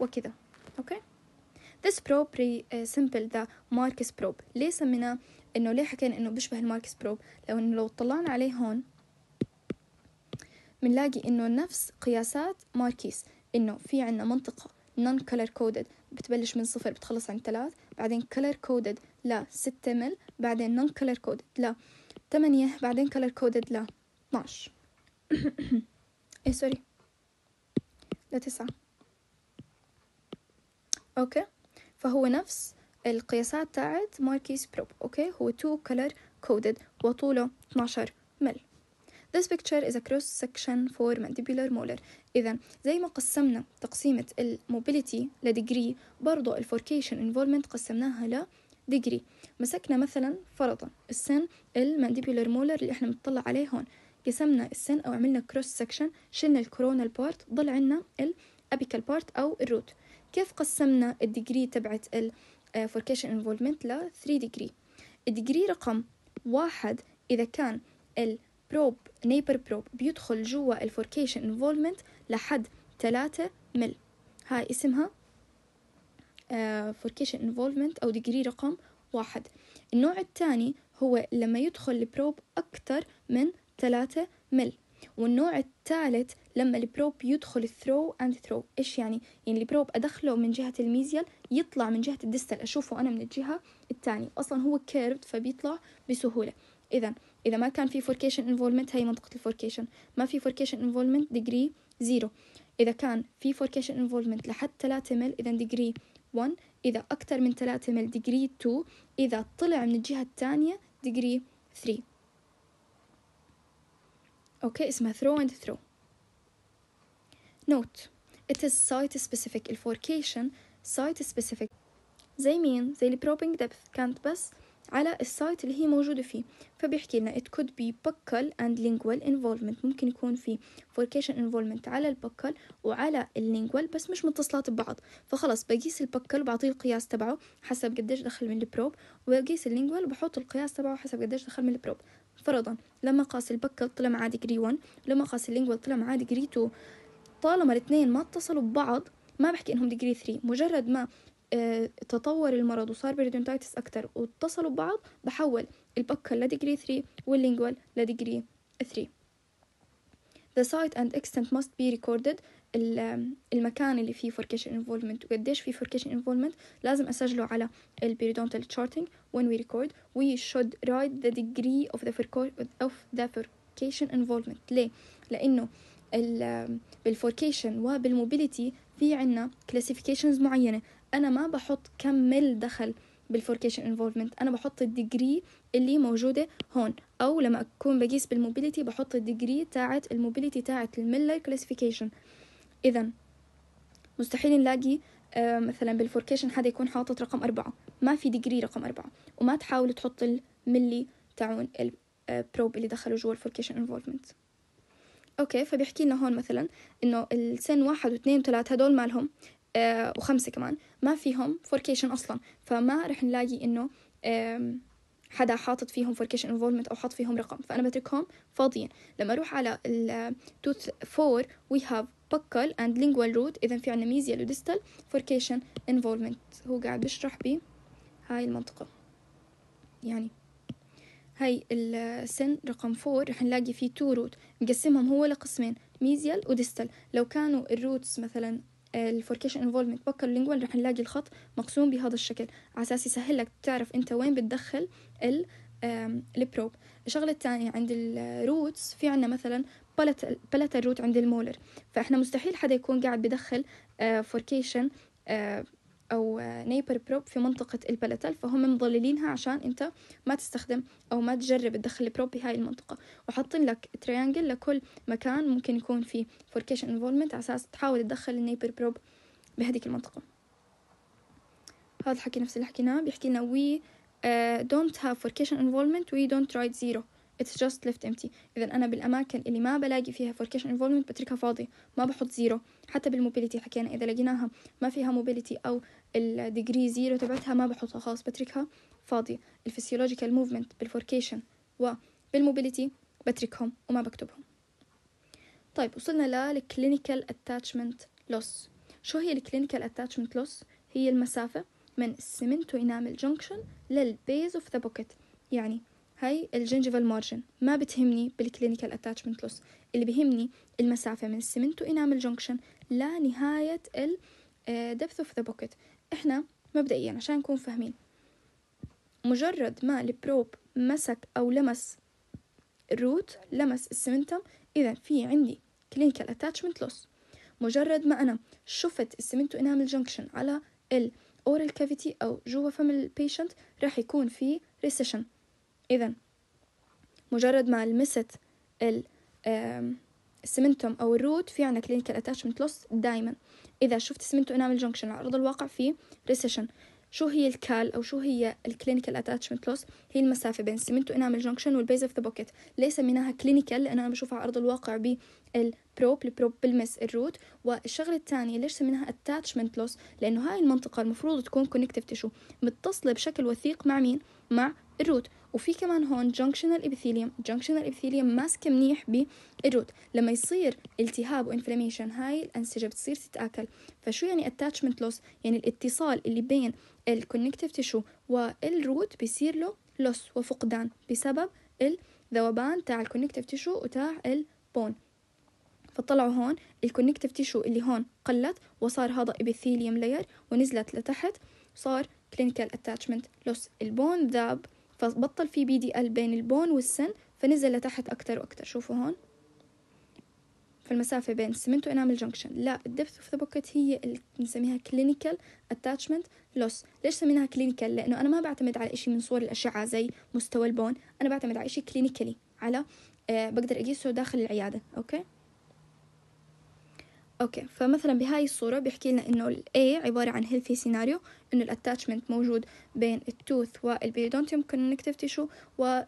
وكذا اوكي This probe آه، simple the Marcus probe ليه سميناه انه ليه حكينا انه بيشبه الماركس بروب لو انه لو طلعنا عليه هون بنلاقي انه نفس قياسات ماركيس انه في عنا منطقة non color coded بتبلش من صفر بتخلص عند ثلاث بعدين color coded ل 6 مل بعدين non color coded ل 8 بعدين color coded ل 12 ايه سوري لتسعة اوكي فهو نفس القياسات تاعت ماركيز بروب اوكي هو 2 color coded وطوله 12 مل This picture is a cross section for mandibular molar إذا زي ما قسمنا تقسيمة الموبيليتي لديجري برضو الفوركيشن انفولمنت قسمناها ل degree مسكنا مثلا فرضا السن mandibular مولر اللي احنا بنطلع عليه هون قسمنا السن او عملنا كروس سكشن شلنا الكورونال بارت ضل عنا الابيكال بارت او الروت كيف قسمنا الديجري تبعت الفوركيشن انفولمنت ل 3 ديجري الديجري رقم واحد اذا كان ال بروب نيبر بروب بيدخل جوا الفوركيشن انفولمنت لحد ثلاثة مل هاي اسمها آه، فوركيشن انفولمنت أو ديجري رقم واحد النوع الثاني هو لما يدخل البروب أكثر من ثلاثة مل والنوع الثالث لما البروب يدخل الثرو اند ثرو ايش يعني يعني البروب ادخله من جهه الميزيال يطلع من جهه الدستل اشوفه انا من الجهه الثانيه اصلا هو كيرفد فبيطلع بسهوله اذا اذا ما كان في فوركيشن انفولمنت هي منطقه الفوركيشن ما في فوركيشن انفولمنت ديجري زيرو اذا كان في فوركيشن انفولمنت لحد 3 مل اذا ديجري 1 اذا اكثر من 3 مل ديجري 2 اذا طلع من الجهه الثانيه ديجري 3 اوكي اسمها ثرو and ثرو note it is site specific الفوركيشن site specific زي مين زي البروبينج دبث كانت بس على السايت اللي هي موجودة فيه فبيحكي لنا it could be buccal and lingual involvement ممكن يكون في forcation involvement على البكل وعلى اللينجوال بس مش متصلات ببعض فخلص بقيس البكل وبعطيه القياس تبعه حسب قديش دخل من البروب وبقيس اللينجوال وبحط القياس تبعه حسب قديش دخل من البروب فرضا لما قاس البكل طلع معاه ديجري 1 لما قاس اللينجوال طلع معاه ديجري 2 طالما الاثنين ما اتصلوا ببعض ما بحكي انهم ديجري 3 مجرد ما آه، تطور المرض وصار بيريدونتايتس أكتر واتصلوا ببعض بحول البكة لديجري 3 واللينجوال لديجري 3 The site and extent must be recorded المكان اللي فيه forcation involvement وقديش فيه forcation involvement لازم أسجله على البيريدونتال charting when we record we should write the degree of the, of the forcation involvement ليه؟ لأنه بالفوركيشن وبالموبيليتي في عنا كلاسيفيكيشنز معينة انا ما بحط كم مل دخل بالفوركيشن انفولفمنت انا بحط الديجري اللي موجوده هون او لما اكون بقيس بالموبيليتي بحط الديجري تاعت الموبيليتي تاعت الميلر كلاسيفيكيشن اذا مستحيل نلاقي آه، مثلا بالفوركيشن حدا يكون حاطط رقم أربعة ما في ديجري رقم أربعة وما تحاول تحط الملي تاعون البروب آه، اللي دخلوا جوا الفوركيشن انفولفمنت اوكي فبيحكي لنا هون مثلا انه السن واحد واثنين وثلاثة هدول مالهم آه، وخمسة كمان ما فيهم فوركيشن أصلا فما رح نلاقي إنه حدا حاطط فيهم فوركيشن انفولمنت او حاط فيهم رقم فانا بتركهم فاضيين لما اروح على التوث 4 وي هاف بكل اند لينجوال روت اذا في عندنا ميزيال وديستال فوركيشن انفولمنت هو قاعد بشرح بي هاي المنطقة يعني هاي السن رقم 4 رح نلاقي فيه تو روت نقسمهم هو لقسمين ميزيال وديستال لو كانوا الروتس مثلا الفوركيشن انفولفمنت بكر لينجوال رح نلاقي الخط مقسوم بهذا الشكل على اساس يسهل لك تعرف انت وين بتدخل ال البروب الشغلة الثانية عند الروتس في عنا مثلا بلت الروت عند المولر فاحنا مستحيل حدا يكون قاعد بدخل فوركيشن آه، أو نيبر بروب في منطقة البلاتال فهم مضللينها عشان أنت ما تستخدم أو ما تجرب تدخل البروب بهاي المنطقة وحاطين لك تريانجل لكل مكان ممكن يكون فيه فوركيشن انفولمنت على أساس تحاول تدخل النيبر بروب بهذيك المنطقة هذا الحكي نفس اللي حكيناه بيحكي لنا we uh, don't have forcation involvement we don't write zero it's just left empty إذا أنا بالأماكن اللي ما بلاقي فيها فوركيشن إنفولمنت بتركها فاضية ما بحط زيرو حتى بالموبيليتي حكينا إذا لقيناها ما فيها موبيليتي أو الديجري زيرو تبعتها ما بحطها خلاص بتركها فاضية الفسيولوجيكال موفمنت بالفوركيشن وبالموبيليتي بتركهم وما بكتبهم طيب وصلنا للكلينيكال اتاتشمنت لوس شو هي الكلينيكال اتاتشمنت لوس هي المسافة من السمنتو انامل جونكشن للبيز اوف ذا بوكيت يعني هاي الجنجفال مارجن ما بتهمني بالكلينيكال اتاتشمنت لوس اللي بهمني المسافة من السمنت وإنامل جونكشن لنهاية ال آه، depth of the pocket احنا مبدئيا عشان نكون فاهمين مجرد ما البروب مسك أو لمس الروت لمس السمنتم إذا في عندي كلينيكال اتاتشمنت لوس مجرد ما أنا شفت السمنت وإنامل جونكشن على ال oral كافيتي او جوا فم البيشنت راح يكون في ريسيشن إذا مجرد ما لمست ال السمنتوم أو الروت في عندنا كلينيكال اتاتشمنت لوس دايما إذا شفت سمنتو انامل جنكشن على أرض الواقع في ريسيشن شو هي الكال أو شو هي الكلينيكال اتاتشمنت لوس هي المسافة بين سمنتو انامل جنكشن والبيز اوف ذا بوكيت ليه سميناها كلينيكال لأنه أنا بشوفها على أرض الواقع بالبروب البروب بلمس الروت والشغلة الثانية ليش سميناها اتاتشمنت لوس لأنه هاي المنطقة المفروض تكون كونكتيف تيشو متصلة بشكل وثيق مع مين مع الروت وفي كمان هون جنكشنال ابيثيليوم جنكشنال ابيثيليوم ماسكه منيح بالروت لما يصير التهاب وانفلاميشن هاي الانسجه بتصير تتاكل فشو يعني اتاتشمنت لوس يعني الاتصال اللي بين الكونكتيف تيشو والروت بيصير له لوس وفقدان بسبب الذوبان تاع الكونكتيف تيشو وتاع البون فطلعوا هون الكونكتيف تيشو اللي هون قلت وصار هذا ابيثيليوم لاير ونزلت لتحت صار كلينيكال اتاتشمنت لوس البون ذاب فبطل في بي دي ال بين البون والسن فنزل لتحت أكتر وأكتر شوفوا هون فالمسافة بين السمنت وإنامل جنكشن لا الدبث اوف ذا بوكت هي اللي بنسميها كلينيكال اتاتشمنت لوس ليش سميناها كلينيكال لأنه أنا ما بعتمد على شيء من صور الأشعة زي مستوى البون أنا بعتمد على شيء كلينيكالي على أه بقدر أقيسه داخل العيادة أوكي اوكي فمثلا بهاي الصورة بيحكي لنا انه الاي عبارة عن هيلثي سيناريو انه الاتاتشمنت موجود بين التوث والبيريدونتيوم كونكتيف تيشو و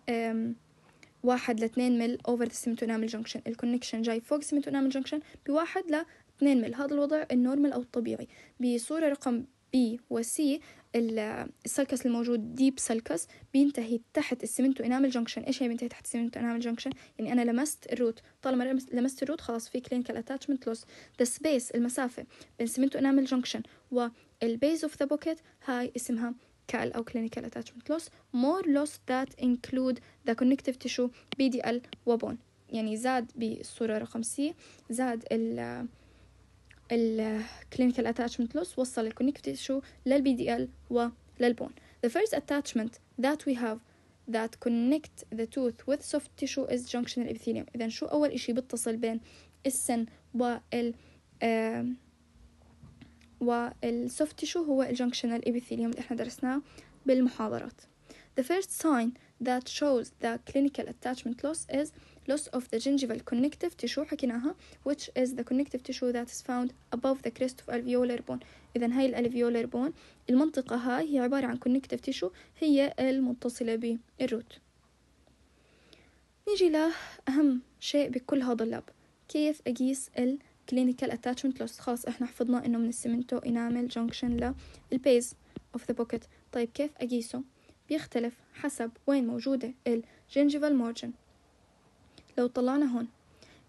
واحد لاثنين مل اوفر السيمتونامل جنكشن الكونكشن جاي فوق السيمتونامل جنكشن بواحد لاثنين مل هذا الوضع النورمال او الطبيعي بصورة رقم بي وسي السلكس الموجود ديب سلكس بينتهي تحت السمنتو انامل جنكشن ايش هي بينتهي تحت السمنتو انامل جنكشن يعني انا لمست الروت طالما لمست الروت خلاص في كلينيكال اتاتشمنت لوس ذا سبيس المسافه بين سمنتو انامل جنكشن والبيز اوف ذا بوكيت هاي اسمها كال او كلينيكال اتاتشمنت لوس مور لوس ذات انكلود ذا كونكتيف تيشو بي دي ال وبون يعني زاد بالصوره رقم سي زاد ال الكلينيكال attachment loss وصل الكونيكتيف تيشو للبي دي ال وللبون the first attachment that we have that connect the tooth with soft tissue is junctional epithelium إذا شو أول إشي بتصل بين السن وال والسوفت تيشو هو الجنكشنال ابيثيليوم اللي احنا درسناه بالمحاضرات The first sign that shows the clinical attachment loss is loss of the gingival connective tissue حكيناها which is the connective tissue that is found above the crest of alveolar bone إذا هاي الالفيولار بون المنطقة هاي هي عبارة عن connective tissue هي المتصلة بالروت نيجي لأهم شيء بكل هذا اللاب كيف أقيس ال clinical attachment loss خاص احنا حفظنا انه من السمنتو انامل جنكشن للبيز of the pocket طيب كيف اقيسه بيختلف حسب وين موجودة الجينجيفال مارجن لو طلعنا هون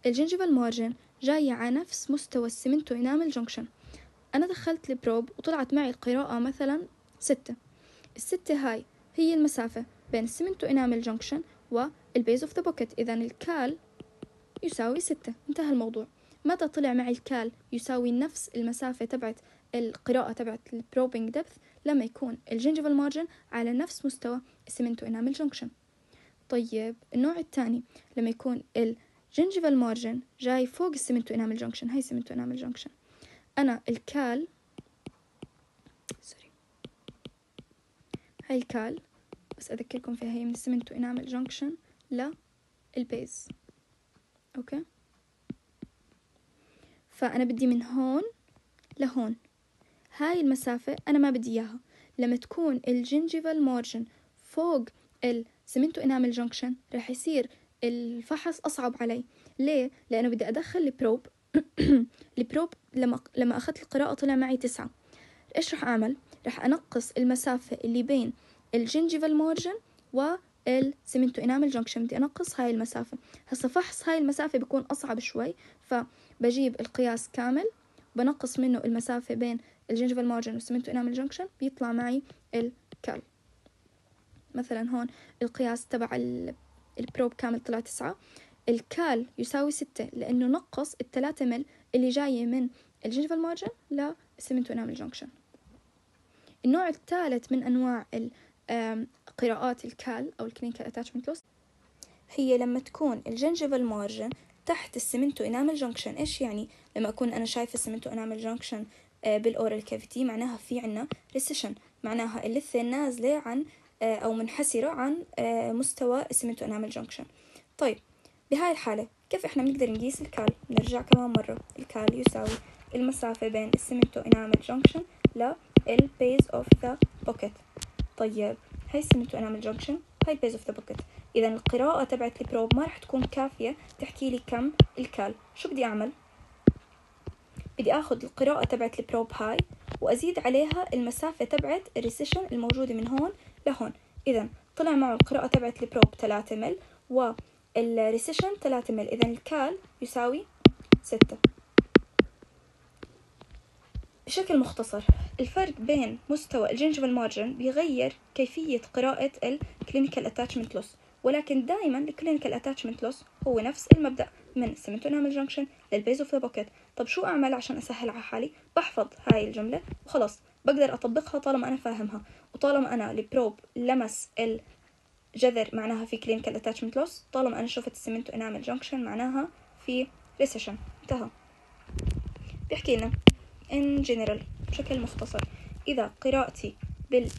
الجنجيفال مارجن جاية على نفس مستوى السمنتو انامل جونكشن أنا دخلت البروب وطلعت معي القراءة مثلا ستة الستة هاي هي المسافة بين السمنتو انامل جونكشن والبيز اوف ذا بوكيت إذا الكال يساوي ستة انتهى الموضوع متى طلع معي الكال يساوي نفس المسافة تبعت القراءة تبعت البروبينج دبث لما يكون الجنجيفال مارجن على نفس مستوى السمنتو انامل جونكشن طيب النوع الثاني لما يكون الجنجفال مارجن جاي فوق السمنتو انامل جنكشن هاي سمنتو انامل جنكشن انا الكال سوري هاي الكال بس اذكركم فيها هي من السمنتو انامل جنكشن للبيز اوكي فانا بدي من هون لهون هاي المسافة أنا ما بدي إياها لما تكون الجنجيفال مارجن فوق ال سمنتو انامل جنكشن رح يصير الفحص اصعب علي ليه لانه بدي ادخل البروب البروب لما لما اخذت القراءه طلع معي تسعة ايش رح اعمل رح انقص المسافه اللي بين الجنجيفال مارجن والسمنتو انامل جنكشن بدي انقص هاي المسافه هسا فحص هاي المسافه بيكون اصعب شوي فبجيب القياس كامل بنقص منه المسافه بين الجنجيفال مارجن والسمنتو انامل جنكشن بيطلع معي الكال مثلا هون القياس تبع البروب كامل طلع تسعة الكال يساوي ستة لأنه نقص الثلاثة مل اللي جاية من الجنجفال مارجن لسمنت ونامل جونكشن النوع الثالث من أنواع قراءات الكال أو الكلينيكال اتاتشمنت لوس هي لما تكون الجنجفال مارجن تحت السمنتو انامل جنكشن ايش يعني لما اكون انا شايفه السمنتو انامل جنكشن آه، بالاورال كافيتي معناها في عنا ريسيشن معناها اللثه نازله عن آه، أو منحسرة عن آه، مستوى السمنتو أنامل جنكشن طيب بهاي الحالة كيف إحنا بنقدر نقيس الكال نرجع كمان مرة الكال يساوي المسافة بين السمنتو انامل جنكشن للبيز اوف ذا بوكيت طيب هاي السمنتو انامل جنكشن هاي البيز اوف ذا بوكيت إذا القراءة تبعت البروب ما راح تكون كافية تحكي لي كم الكال شو بدي أعمل؟ بدي أخذ القراءة تبعت البروب هاي وأزيد عليها المسافة تبعت الريسيشن الموجودة من هون لهون إذا طلع معه القراءة تبعت البروب 3 مل والريسيشن 3 مل إذا الكال يساوي 6 بشكل مختصر الفرق بين مستوى الجنجفال مارجن بيغير كيفية قراءة الكلينيكال اتاتشمنت لوس ولكن دائما الكلينيكال اتاتشمنت لوس هو نفس المبدأ من سيمنتونامل جنكشن للبيز اوف ذا بوكيت طب شو اعمل عشان اسهل على حالي بحفظ هاي الجملة وخلص بقدر اطبقها طالما انا فاهمها وطالما أنا البروب لمس الجذر معناها في كلينيكال اتاتشمنت لوس طالما أنا شفت السمنت انامل جنكشن معناها في ريسيشن انتهى بيحكي لنا ان جنرال بشكل مختصر إذا قراءتي بال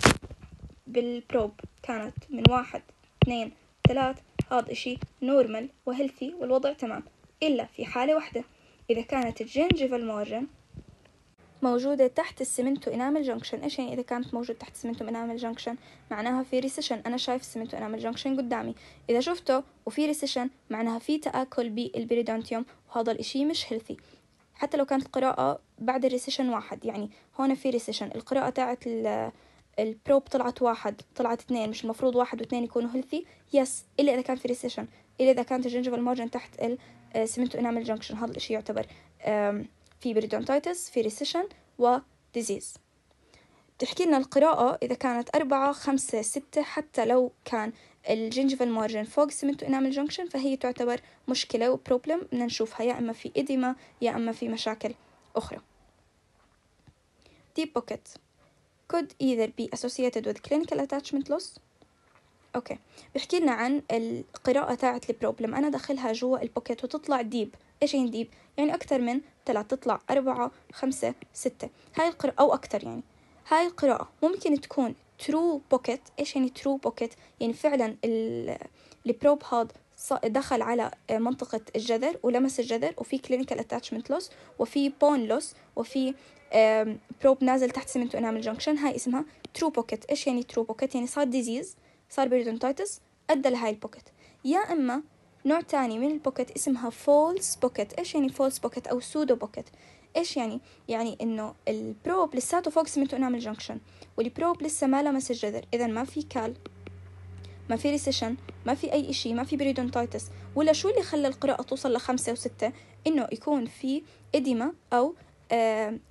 بالبروب كانت من واحد اثنين ثلاث هذا إشي نورمال وهيلثي والوضع تمام إلا في حالة واحدة إذا كانت الجينجيفال مارجن موجودة تحت السمنتو انامل جنكشن ايش يعني اذا كانت موجودة تحت السمنتو انامل جنكشن معناها في ريسيشن انا شايف السمنتو انامل جنكشن قدامي اذا شفته وفي ريسيشن معناها في تآكل بالبريدونتيوم وهذا الاشي مش هيلثي حتى لو كانت القراءة بعد الريسيشن واحد يعني هون في ريسيشن القراءة تاعت البروب طلعت واحد طلعت اثنين مش المفروض واحد واثنين يكونوا هيلثي يس الا اذا كان في ريسيشن الا اذا كانت الجنجفال مارجن تحت السمنتو انامل جنكشن هذا الاشي يعتبر في بريدونتايتس في ريسيشن وديزيز بتحكي لنا القراءة إذا كانت أربعة خمسة ستة حتى لو كان الجنجفال مارجن فوق سمنتو انامل جنكشن فهي تعتبر مشكلة وبروبلم بدنا نشوفها يا إما في إديما يا إما في مشاكل أخرى deep pocket could either be associated with clinical attachment loss اوكي بيحكي لنا عن القراءه تاعت البروبلم انا دخلها جوا البوكيت وتطلع ديب ايش يعني ديب يعني اكثر من ثلاث تطلع أربعة خمسة ستة هاي القراءة أو أكثر يعني هاي القراءة ممكن تكون ترو بوكيت ايش يعني ترو بوكيت يعني فعلا البروب هاد دخل على منطقة الجذر ولمس الجذر وفي كلينيكال اتاتشمنت لوس وفي بون لوس وفي بروب نازل تحت سمنتو انامل جنكشن هاي اسمها ترو بوكيت ايش يعني ترو بوكيت يعني صار ديزيز صار بيريدونتايتس أدى لهاي البوكت يا إما نوع تاني من البوكت اسمها فولس بوكت إيش يعني فولس بوكت أو سودو بوكت إيش يعني؟ يعني إنه البروب لساته فوق سمنته أنامل جنكشن والبروب لسه ما لمس الجذر إذا ما في كال ما في ريسيشن ما في أي إشي ما في بريدونتايتس ولا شو اللي خلى القراءة توصل لخمسة وستة إنه يكون في إديما أو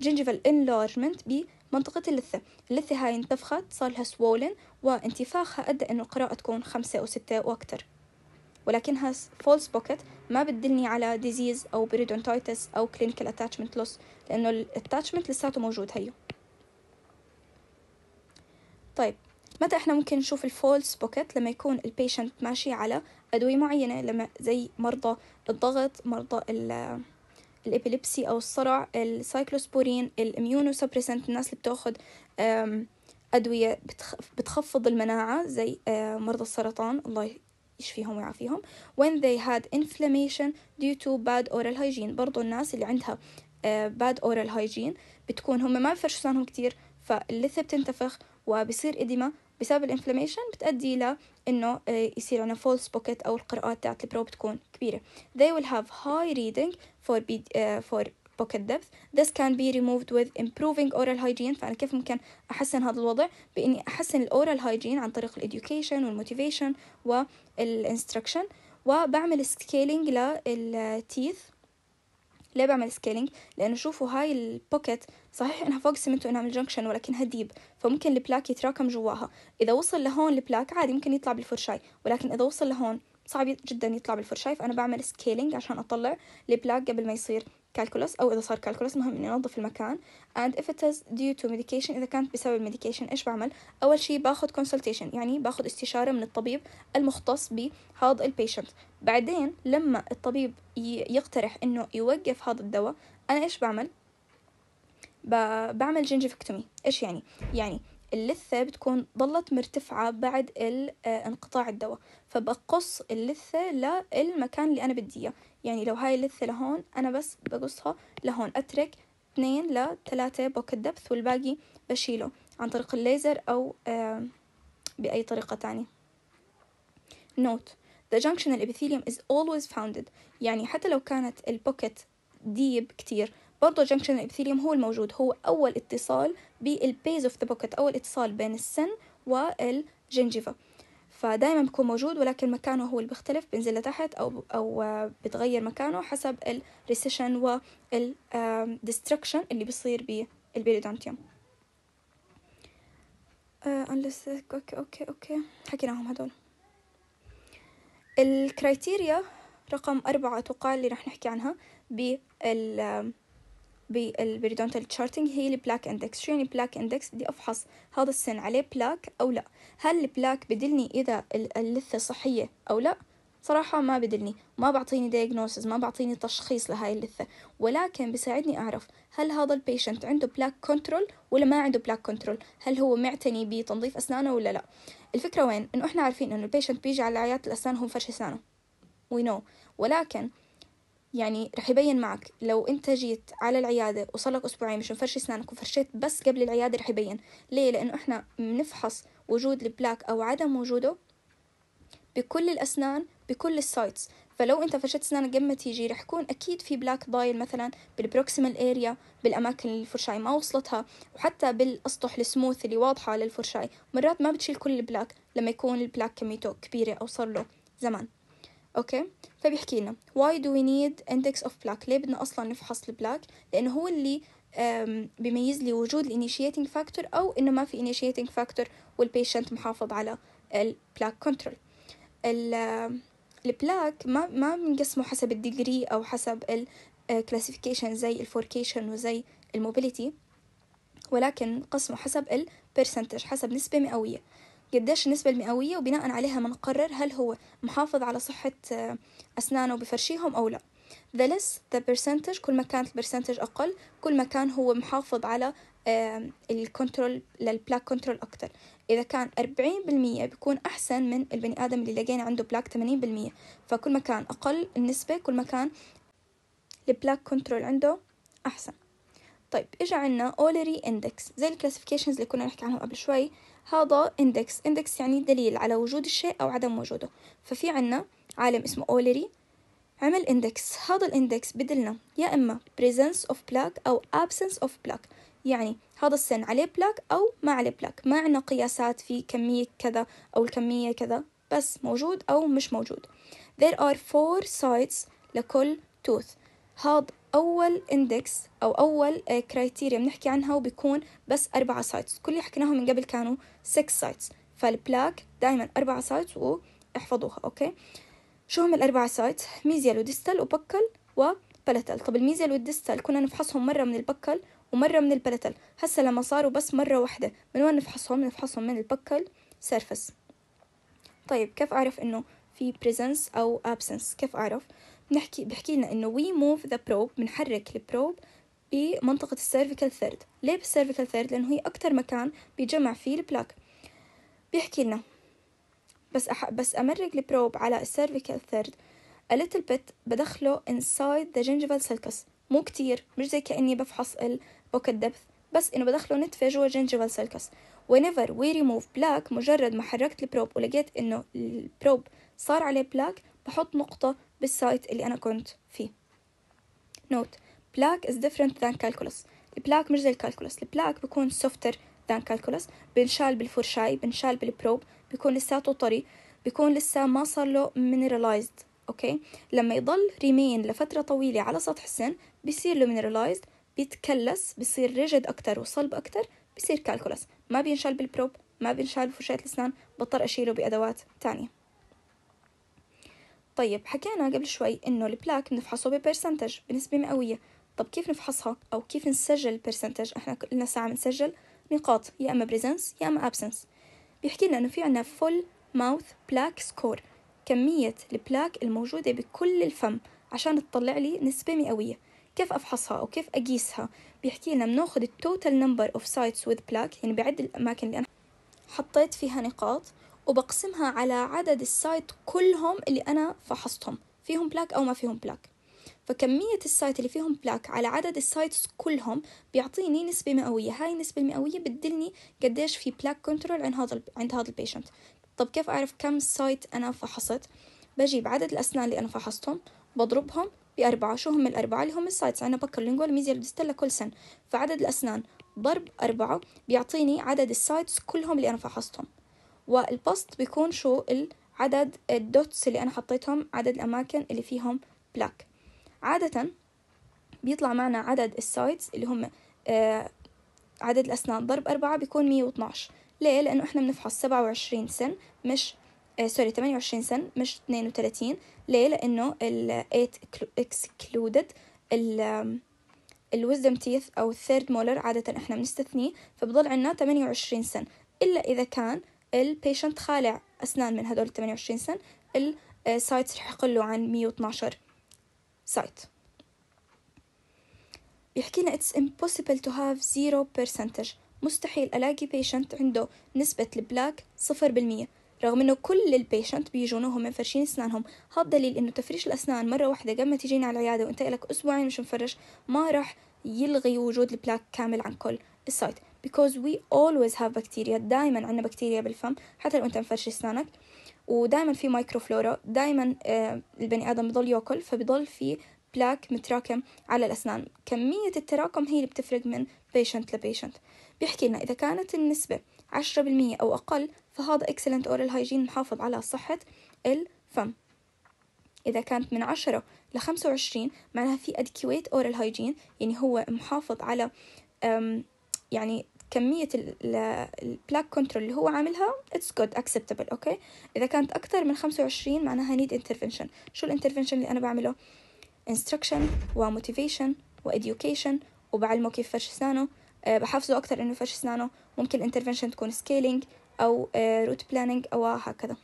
جينجيفال آه، انلارجمنت بمنطقة اللثة اللثة هاي انتفخت صار لها سوولن وانتفاخها أدى أنه القراءة تكون خمسة أو ستة وأكثر ولكنها فولس بوكت ما بتدلني على ديزيز أو بريدونتايتس أو كلينيكال اتاتشمنت لوس لأنه الاتاتشمنت لساته موجود هيو طيب متى احنا ممكن نشوف الفولس بوكت لما يكون البيشنت ماشي على أدوية معينة لما زي مرضى الضغط مرضى الإبليبسي أو الصرع السايكلوسبورين الإميونو سبريسنت الناس اللي بتاخد أدوية بتخفض المناعة زي آه، مرضى السرطان الله يشفيهم ويعافيهم when they had inflammation due to bad oral hygiene برضو الناس اللي عندها آه، bad oral hygiene بتكون هم ما بفرشوا سنانهم كتير فاللثة بتنتفخ وبصير إدمة بسبب الانفلاميشن بتأدي إلى إنه آه، يصير عنا فولس بوكيت أو القراءات تاعت البرو بتكون كبيرة they will have high reading for, uh, for pocket depth this can be removed with improving oral hygiene فأنا كيف ممكن أحسن هذا الوضع بإني أحسن الأورال hygiene عن طريق الإديوكيشن والموتيفيشن والإنستركشن وبعمل سكيلينج للتيث ليه بعمل سكيلينج لانه شوفوا هاي البوكيت صحيح انها فوق سمنتو انها من الجنكشن ولكنها ديب فممكن البلاك يتراكم جواها اذا وصل لهون البلاك عادي ممكن يطلع بالفرشاي ولكن اذا وصل لهون صعب جدا يطلع بالفرشاي فانا بعمل سكيلينج عشان اطلع البلاك قبل ما يصير كالكولوس أو إذا صار كالكولوس مهم إني أنظف المكان and if it is due to medication إذا كانت بسبب medication إيش بعمل أول شي باخد consultation يعني باخد استشارة من الطبيب المختص بهذا البيشنت بعدين لما الطبيب يقترح إنه يوقف هذا الدواء أنا إيش بعمل بعمل جنجفكتومي إيش يعني يعني اللثة بتكون ظلت مرتفعة بعد آه، انقطاع الدواء فبقص اللثة للمكان اللي أنا بدي إياه يعني لو هاي اللثة لهون أنا بس بقصها لهون أترك اثنين لثلاثة بوكت دبث والباقي بشيله عن طريق الليزر أو آه، بأي طريقة تانية نوت The junctional epithelium is always founded يعني حتى لو كانت البوكت ديب كتير برضه junctional epithelium هو الموجود هو أول اتصال بالبيز اوف ذا بوكت أول اتصال بين السن والجنجفة فدايما بكون موجود ولكن مكانه هو اللي بيختلف بنزل لتحت أو أو بتغير مكانه حسب الريسيشن والديستركشن اللي بيصير بالبيريدونتيوم أوكي آه، أوكي أوكي حكيناهم هدول الكرايتيريا رقم أربعة أتوقع اللي رح نحكي عنها بال بالبريدونتال تشارتنج هي البلاك اندكس شو يعني بلاك اندكس بدي افحص هذا السن عليه بلاك او لا هل البلاك بدلني اذا اللثه صحيه او لا صراحة ما بدلني ما بعطيني diagnosis ما بعطيني تشخيص لهاي اللثة ولكن بساعدني أعرف هل هذا البيشنت عنده بلاك كنترول ولا ما عنده بلاك كنترول هل هو معتني بتنظيف أسنانه ولا لا الفكرة وين إنه إحنا عارفين إنه البيشنت بيجي على عيادة الأسنان هو فرش أسنانه وي نو ولكن يعني رح يبين معك لو انت جيت على العيادة وصلك اسبوعين مش مفرش اسنانك وفرشيت بس قبل العيادة رح يبين ليه لانه احنا بنفحص وجود البلاك او عدم وجوده بكل الاسنان بكل السايتس فلو انت فرشت اسنانك قبل ما تيجي رح يكون اكيد في بلاك بايل مثلا بالبروكسيمال اريا بالاماكن اللي الفرشاي ما وصلتها وحتى بالاسطح السموث اللي واضحه على مرات ما بتشيل كل البلاك لما يكون البلاك كميته كبيره او صار له زمان اوكي فبيحكي لنا why do we need index of black ليه بدنا اصلا نفحص البلاك لانه هو اللي بيميز لي وجود الانيشيتنج فاكتور او انه ما في انيشيتنج فاكتور والبيشنت محافظ على البلاك كنترول البلاك ما ما بنقسمه حسب الديجري او حسب الكلاسيفيكيشن آه، زي الفوركيشن وزي الموبيليتي ولكن قسمه حسب البرسنتج حسب نسبة مئوية قديش النسبة المئوية وبناء عليها بنقرر هل هو محافظ على صحة آه، أسنانه بفرشيهم أو لا the less the percentage كل ما كانت البرسنتج أقل كل ما كان هو محافظ على الكنترول للبلاك كنترول أكتر إذا كان أربعين بالمية بيكون أحسن من البني آدم اللي لقينا عنده بلاك تمانين بالمية فكل ما كان أقل النسبة كل ما كان البلاك كنترول عنده أحسن طيب إجا عنا أوليري إندكس زي الكلاسيفيكيشنز اللي كنا نحكي عنهم قبل شوي هذا اندكس اندكس يعني دليل على وجود الشيء أو عدم وجوده ففي عنا عالم اسمه أوليري عمل اندكس هذا الاندكس بدلنا يا إما presence of plaque أو absence of plaque يعني هذا السن عليه بلاك أو ما عليه بلاك ما عنا قياسات في كمية كذا أو الكمية كذا بس موجود أو مش موجود there are four sides لكل tooth هذا أول اندكس أو أول كرايتيريا آه, بنحكي عنها وبيكون بس أربعة سايتس كل اللي حكيناهم من قبل كانوا 6 سايتس فالبلاك دائما أربعة سايتس واحفظوها أوكي شو هم الأربعة سايتس ميزيال وديستال وبكل وبلتل طب الميزيال والديستال كنا نفحصهم مرة من البكل ومرة من البلتل هسا لما صاروا بس مرة واحدة من وين نفحصهم نفحصهم من البكل سيرفس طيب كيف أعرف إنه في presence أو absence كيف أعرف بنحكي بحكي لنا انه وي موف ذا بروب بنحرك البروب بمنطقة السيرفيكال ثيرد ليه بالسيرفيكال ثيرد لأنه هي اكثر مكان بيجمع فيه البلاك بيحكي لنا بس أح بس أمرق البروب على السيرفيكال ثيرد a little bit بدخله inside the gingival sulcus مو كتير مش زي كأني بفحص البوكت دبث بس إنه بدخله نتفة جوا gingival sulcus whenever we remove black مجرد ما حركت البروب ولقيت إنه البروب صار عليه بلاك بحط نقطة بالسايت اللي أنا كنت فيه نوت بلاك is different than calculus البلاك مش زي الكالكولس البلاك بيكون سوفتر ذان calculus بنشال بالفرشاي بنشال بالبروب بيكون لساته طري بيكون لسه ما صار له mineralized اوكي لما يضل ريمين لفترة طويلة على سطح السن بيصير له mineralized بيتكلس بيصير ريجد أكتر وصلب أكتر بيصير كالكولس ما بينشال بالبروب ما بينشال بفرشاة الأسنان بضطر أشيله بأدوات تانية طيب حكينا قبل شوي إنه البلاك بنفحصه ببرسنتج بنسبة مئوية طب كيف نفحصها أو كيف نسجل البرسنتج إحنا كلنا ساعة بنسجل نقاط يا إما بريزنس يا إما أبسنس بيحكي لنا إنه في عنا فول ماوث بلاك سكور كمية البلاك الموجودة بكل الفم عشان تطلع لي نسبة مئوية كيف أفحصها أو كيف أقيسها بيحكي لنا بناخذ التوتال نمبر أوف سايتس وذ بلاك يعني بعد الأماكن اللي أنا حطيت فيها نقاط وبقسمها على عدد السايت كلهم اللي أنا فحصتهم فيهم بلاك أو ما فيهم بلاك فكمية السايت اللي فيهم بلاك على عدد السايتس كلهم بيعطيني نسبة مئوية هاي النسبة المئوية بتدلني قديش في بلاك كنترول عند هذا عند هذا البيشنت طب كيف أعرف كم سايت أنا فحصت بجيب عدد الأسنان اللي أنا فحصتهم بضربهم بأربعة شو هم الأربعة اللي هم السايتس عنا بكر لينجوال ميزيال ديستلا كل سن فعدد الأسنان ضرب أربعة بيعطيني عدد السايتس كلهم اللي أنا فحصتهم والبوست بيكون شو عدد الدوتس اللي أنا حطيتهم عدد الأماكن اللي فيهم بلاك عادة بيطلع معنا عدد السايدز اللي هم آه عدد الأسنان ضرب أربعة بيكون مية واتناش ليه؟ لأنه إحنا بنفحص سبعة وعشرين سن مش سوري آه، تمانية وعشرين سن مش اتنين وتلاتين ليه؟ لأنه ال 8 excluded ال الوزدم تيث أو الثيرد مولر عادة إحنا بنستثنيه فبضل عنا تمانية وعشرين سن إلا إذا كان البيشنت خالع أسنان من هدول الثمانية وعشرين سن السايت آه، رح يقلوا عن مية واتناشر سايت بيحكينا لنا it's impossible to have zero percentage مستحيل ألاقي بيشنت عنده نسبة البلاك صفر بالمية رغم انه كل البيشنت بيجونا وهم مفرشين اسنانهم هذا دليل انه تفريش الاسنان مره واحده قبل ما تجينا على العياده وانت لك اسبوعين مش مفرش ما راح يلغي وجود البلاك كامل عن كل السايت because we always have bacteria دائما عندنا بكتيريا بالفم حتى لو انت مفرش اسنانك ودائما في مايكروفلورا دائما آه، البني ادم بضل ياكل فبضل في بلاك متراكم على الأسنان كمية التراكم هي اللي بتفرق من بيشنت لبيشنت بيحكي لنا إذا كانت النسبة عشرة بالمية أو أقل فهذا excellent oral hygiene محافظ على صحة الفم إذا كانت من عشرة لخمسة وعشرين معناها في adequate oral hygiene يعني هو محافظ على يعني كمية البلاك كنترول اللي هو عاملها اتس جود acceptable اوكي إذا كانت أكتر من خمسة وعشرين معناها need intervention شو الانترفنشن اللي أنا بعمله instruction و motivation و education وبعلمه كيف فرش أسنانه آه، بحفزه أكتر إنه فرش أسنانه ممكن انترفنشن تكون scaling أو آه، route planning أو هكذا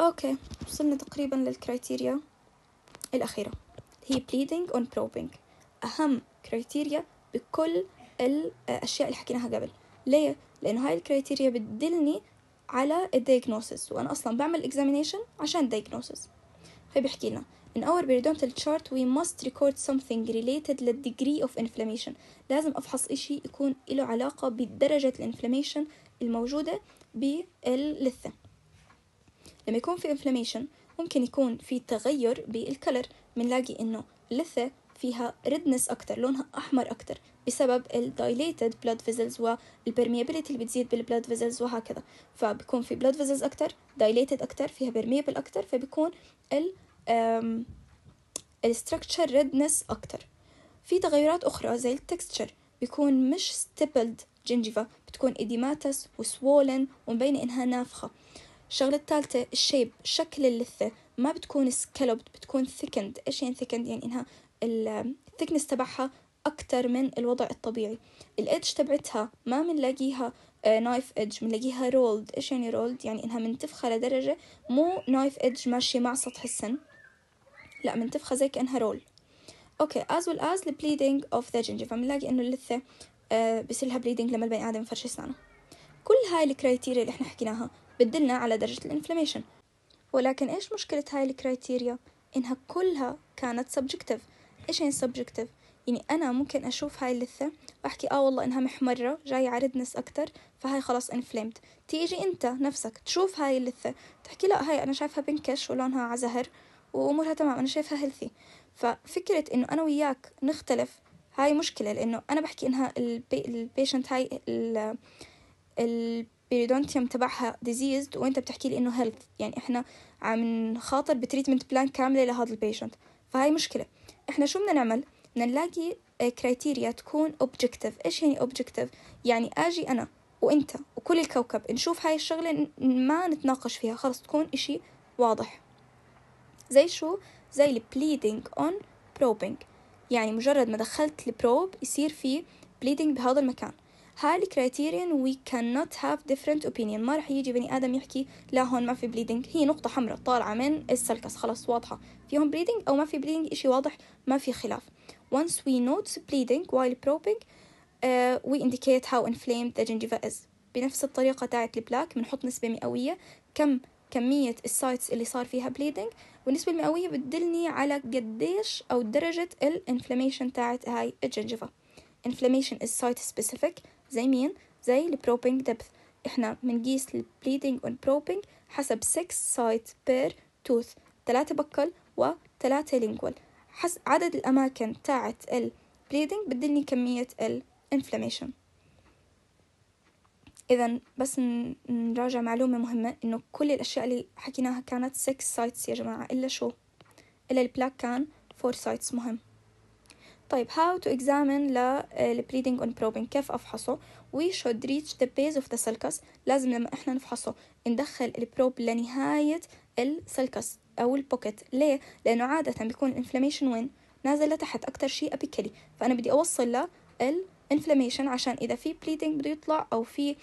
أوكي وصلنا تقريبا للكرايتيريا الأخيرة هي bleeding on probing أهم كرايتيريا بكل الأشياء اللي حكيناها قبل ليه؟ لأنه هاي الكريتيريا بتدلني على الدياجنوسيس وأنا أصلا بعمل examination عشان diagnosis فبيحكي لنا In our periodontal chart we must record something related لل degree of inflammation لازم أفحص إشي يكون له علاقة بدرجة الانفلاميشن الموجودة باللثة لما يكون في inflammation ممكن يكون في تغير بالكلر بنلاقي إنه اللثة فيها ريدنس أكتر لونها أحمر أكتر بسبب ال dilated blood vessels و ال permeability اللي بتزيد بال blood vessels وهكذا فبكون في blood vessels اكتر dilated اكتر فيها permeable اكتر فبكون ال ال structure redness اكتر في تغيرات اخرى زي ال texture بيكون مش stippled جنجيفا بتكون إديماتس وسوولن ومبينة إنها نافخة الشغلة الثالثة الشيب شكل اللثة ما بتكون scalloped بتكون ثيكند إيش يعني ثيكند يعني إنها الثيكنس تبعها أكتر من الوضع الطبيعي الإيدج تبعتها ما منلاقيها نايف آه، إيدج منلاقيها رولد إيش يعني رولد يعني إنها منتفخة لدرجة مو نايف إيدج ماشي مع سطح السن لا منتفخة زي كأنها رول أوكي as well as the bleeding of the gingiva إنه اللثة آه، بيصير لها bleeding لما البني آدم يفرش سنانه كل هاي الكرايتيريا اللي احنا حكيناها بتدلنا على درجة الانفلاميشن ولكن ايش مشكلة هاي الكرايتيريا؟ انها كلها كانت subjective ايش يعني subjective؟ يعني أنا ممكن أشوف هاي اللثة وأحكي آه والله إنها محمرة جاي عردنس اكثر أكتر فهاي خلاص انفليمت تيجي أنت نفسك تشوف هاي اللثة تحكي لا هاي أنا شايفها بنكش ولونها على زهر وأمورها تمام أنا شايفها هيلثي ففكرة إنه أنا وياك نختلف هاي مشكلة لأنه أنا بحكي إنها البي... البيشنت هاي ال... البيريدونتيوم تبعها ديزيزد وأنت بتحكي لي إنه هيلث يعني إحنا عم نخاطر بتريتمنت بلان كاملة لهذا البيشنت فهاي مشكلة إحنا شو بدنا نعمل نلاقي كريتيريا آه، تكون اوبجكتيف ايش يعني اوبجكتيف يعني اجي انا وانت وكل الكوكب نشوف هاي الشغلة ما نتناقش فيها خلص تكون اشي واضح زي شو زي البليدنج اون بروبنج يعني مجرد ما دخلت البروب يصير في بليدنج بهذا المكان هاي الكريتيريان وي cannot هاف ديفرنت اوبينيون ما رح يجي بني ادم يحكي لا هون ما في بليدنج هي نقطة حمراء طالعة من السلكس خلص واضحة فيهم بليدنج او ما في بليدنج اشي واضح ما في خلاف Once we notice bleeding while probing, uh, we indicate how inflamed the gingiva is. بنفس الطريقة تاعت البلاك بنحط نسبة مئوية كم كمية السايتس اللي صار فيها bleeding والنسبة المئوية بتدلني على قديش أو درجة الانفلاميشن تاعت هاي الجنجفة inflammation is site specific زي مين؟ زي البروبينج depth احنا بنقيس البليدنج والبروبينج حسب 6 سايت بير توث 3 بكل و 3 لينجوال حس عدد الأماكن تاعت ال bleeding بدلني كمية ال inflammation إذا بس نراجع معلومة مهمة إنه كل الأشياء اللي حكيناها كانت 6 sites يا جماعة إلا شو إلا البلاك كان 4 sites مهم طيب how to examine لل bleeding on probing كيف أفحصه we should reach the base of the sulcus لازم لما إحنا نفحصه ندخل البروب لنهاية السلكس أو البوكت ليه؟ لأنه عادة بيكون الانفلاميشن وين؟ نازل لتحت أكتر شيء أبيكلي فأنا بدي أوصل للانفلاميشن عشان إذا في بليدنج بده يطلع أو في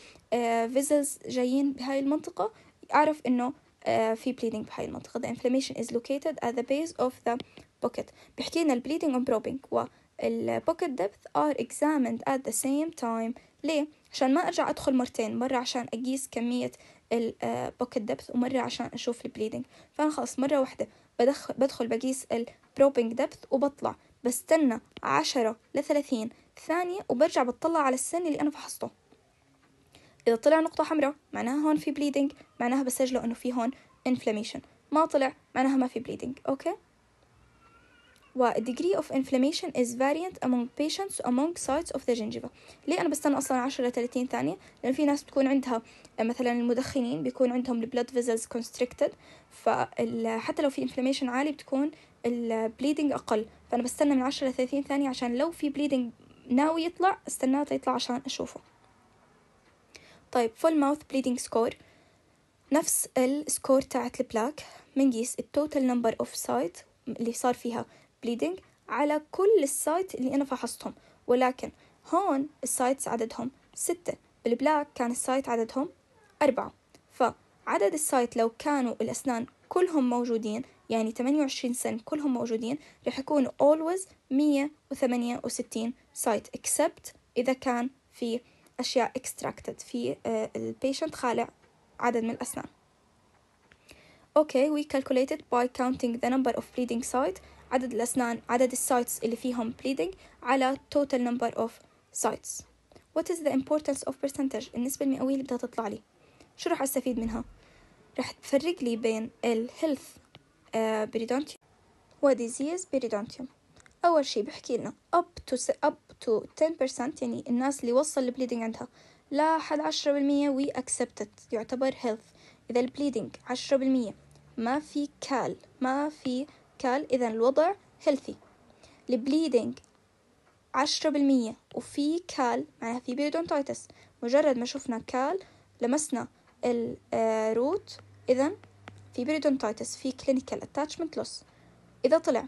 فيزلز آه، جايين بهاي المنطقة أعرف إنه آه، في بليدنج بهاي المنطقة the inflammation is located at the base of the pocket بيحكي لنا bleeding and probing و البوكت depth are examined at the same time ليه؟ عشان ما أرجع أدخل مرتين مرة عشان أقيس كمية البوكت دبث آه، ومرة عشان أشوف البليدنج فأنا خلاص مرة واحدة بدخل, بدخل بقيس البروبنج دبث وبطلع بستنى عشرة لثلاثين ثانية وبرجع بطلع على السن اللي أنا فحصته إذا طلع نقطة حمراء معناها هون في بليدنج معناها بسجله إنه في هون انفلاميشن ما طلع معناها ما في بليدنج أوكي و degree of inflammation is variant among patients among sites of the gingiva ليه أنا بستنى أصلا عشرة لتلاتين ثانية لأن في ناس بتكون عندها مثلا المدخنين بيكون عندهم blood vessels constricted فحتى لو في inflammation عالي بتكون bleeding أقل فأنا بستنى من عشرة لتلاتين ثانية عشان لو في bleeding ناوي يطلع استناه يطلع عشان أشوفه طيب full mouth bleeding score نفس السكور تاعت البلاك منقيس التوتال نمبر اوف سايت اللي صار فيها بليدنج على كل السايت اللي أنا فحصتهم ولكن هون السايتس عددهم ستة بالبلاك كان السايت عددهم أربعة فعدد السايت لو كانوا الأسنان كلهم موجودين يعني 28 سن كلهم موجودين رح يكونوا always 168 سايت except إذا كان في أشياء extracted في آه، البيشنت خالع عدد من الأسنان Okay, we calculated by counting the number of bleeding sites عدد الأسنان عدد السايتس اللي فيهم bleeding على total number of sites what is the importance of percentage النسبة المئوية اللي بدها تطلع لي شو رح أستفيد منها رح تفرق لي بين ال health uh, periodontium و disease periodontium أول شي بحكي لنا up to up to 10% يعني الناس اللي وصل البليدنج عندها لا حد عشرة بالمية accept it يعتبر health إذا البليدنج عشرة بالمية ما في كال ما في كال إذا الوضع healthy البليدنج عشرة بالمية وفي كال معناها في بيريدونتايتس مجرد ما شفنا كال لمسنا الروت آه، إذا في بيريدونتايتس في كلينيكال اتاتشمنت لوس إذا طلع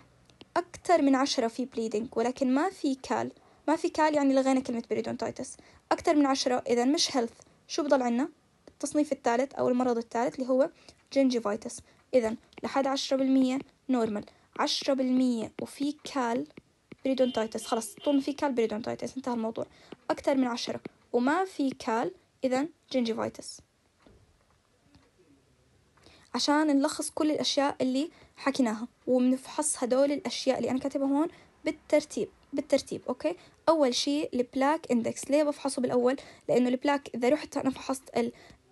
أكثر من عشرة في بليدنج ولكن ما في كال ما في كال يعني لغينا كلمة بريدونتايتس أكثر من عشرة إذا مش هيلث شو بضل عنا التصنيف الثالث أو المرض الثالث اللي هو جنجيفايتس إذا لحد عشرة بالمية نورمال عشرة بالمية وفي كال بريدونتايتس خلاص طول ما في كال بريدونتايتس انتهى الموضوع أكتر من عشرة وما في كال إذا جنجيفايتس عشان نلخص كل الأشياء اللي حكيناها وبنفحص هدول الأشياء اللي أنا كاتبها هون بالترتيب بالترتيب أوكي أول شيء البلاك إندكس ليه بفحصه بالأول لأنه البلاك إذا رحت أنا فحصت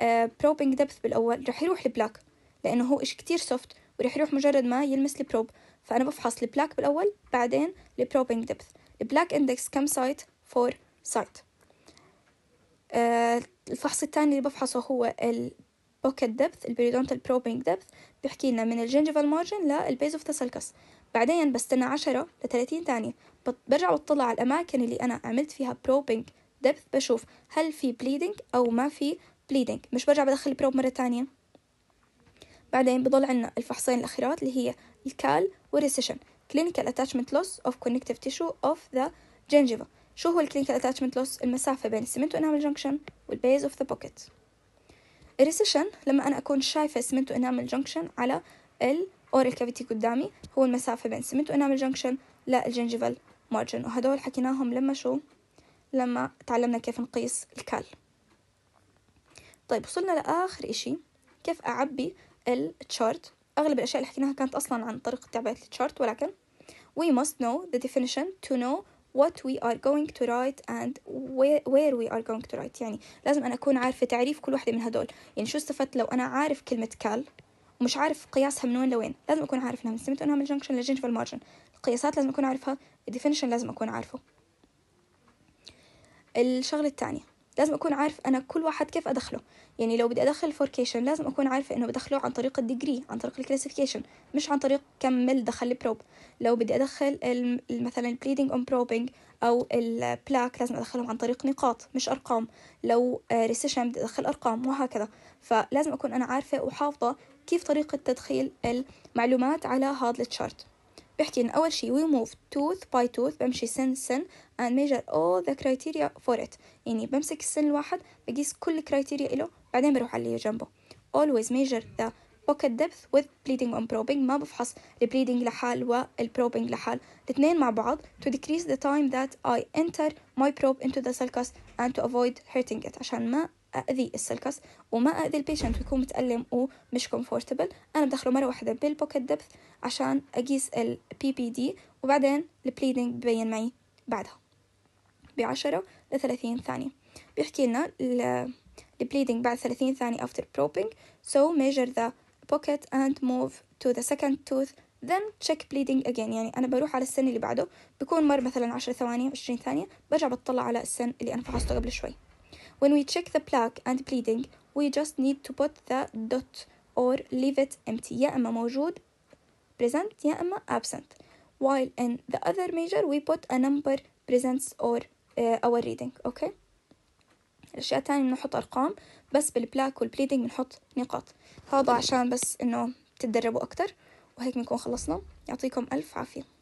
البروبينج دبث آه، بالأول رح يروح البلاك لأنه هو إشي كتير سوفت ورح يروح مجرد ما يلمس البروب فأنا بفحص البلاك بالأول بعدين البروبينج ديبث البلاك اندكس كم سايت فور سايت الفحص الثاني اللي بفحصه هو البوكت ديبث البريدونتال بروبينج ديبث بيحكي لنا من الجينجيفال مارجن للبيز اوف تسلكس بعدين بستنى عشرة لثلاثين ثانية برجع بطلع على الأماكن اللي أنا عملت فيها بروبينج دبث بشوف هل في بليدنج أو ما في بليدنج مش برجع بدخل البروب مرة تانية بعدين بضل عنا الفحصين الأخيرات اللي هي الكال والريسيشن clinical attachment loss of connective tissue of the gingiva شو هو clinical attachment loss المسافة بين السمنت وانامل جنكشن والبيز of the pocket الريسيشن لما انا اكون شايفة السمنت وانامل جنكشن على oral cavity قدامي هو المسافة بين السمنت وانامل جنكشن للجنجيفال مارجن وهدول حكيناهم لما شو لما تعلمنا كيف نقيس الكال طيب وصلنا لآخر إشي كيف أعبي التشارت أغلب الأشياء اللي حكيناها كانت أصلا عن طريق تعبئة التشارت ولكن we must know the definition to know what we are going to write and where, we are going to write يعني لازم أنا أكون عارفة تعريف كل واحدة من هدول يعني شو استفدت لو أنا عارف كلمة كال ومش عارف قياسها من وين لوين لازم أكون عارف إنها من سمت إنها من الجنكشن للجنجفال مارجن القياسات لازم أكون عارفها الديفينيشن لازم أكون عارفه الشغلة الثانية لازم أكون عارف أنا كل واحد كيف أدخله يعني لو بدي أدخل الفوركيشن لازم أكون عارفة إنه بدخله عن طريق الديجري عن طريق الكلاسيفيكيشن مش عن طريق كمل دخل البروب لو بدي أدخل مثلا البليدنج أون بروبينج أو البلاك لازم أدخلهم عن طريق نقاط مش أرقام لو ريسيشن آه، بدي أدخل أرقام وهكذا فلازم أكون أنا عارفة وحافظة كيف طريقة تدخيل المعلومات على هذا التشارت بحكي إن أول شي we move tooth by tooth بمشي سن سن and measure all the criteria for it يعني بمسك السن الواحد بقيس كل criteria إله بعدين بروح على اللي جنبه always measure the pocket depth with bleeding and probing ما بفحص البليدنج لحال والبروبنج لحال الاثنين مع بعض to decrease the time that I enter my probe into the sulcus and to avoid hurting it عشان ما اذي السلكس وما اذي البيشنت ويكون متالم ومش كومفورتبل انا بدخله مره واحده بالبوكت دبث عشان اقيس البي بي دي وبعدين البليدنج ببين معي بعدها بعشرة لثلاثين ثانية بيحكي لنا البليدنج بعد ثلاثين ثانية after probing so measure the pocket and move to the second tooth then check bleeding again يعني أنا بروح على السن اللي بعده بكون مر مثلا عشر ثواني عشرين ثانية برجع بتطلع على السن اللي أنا فحصته قبل شوي When we check the plaque and bleeding, we just need to put the dot or leave it empty يا إما موجود present يا إما absent while in the other major we put a number presents or uh, our reading okay الأشياء الثانية بنحط أرقام بس بالبلاك والبليدنج بنحط نقاط هذا عشان بس إنه تتدربوا أكتر وهيك بنكون خلصنا يعطيكم ألف عافية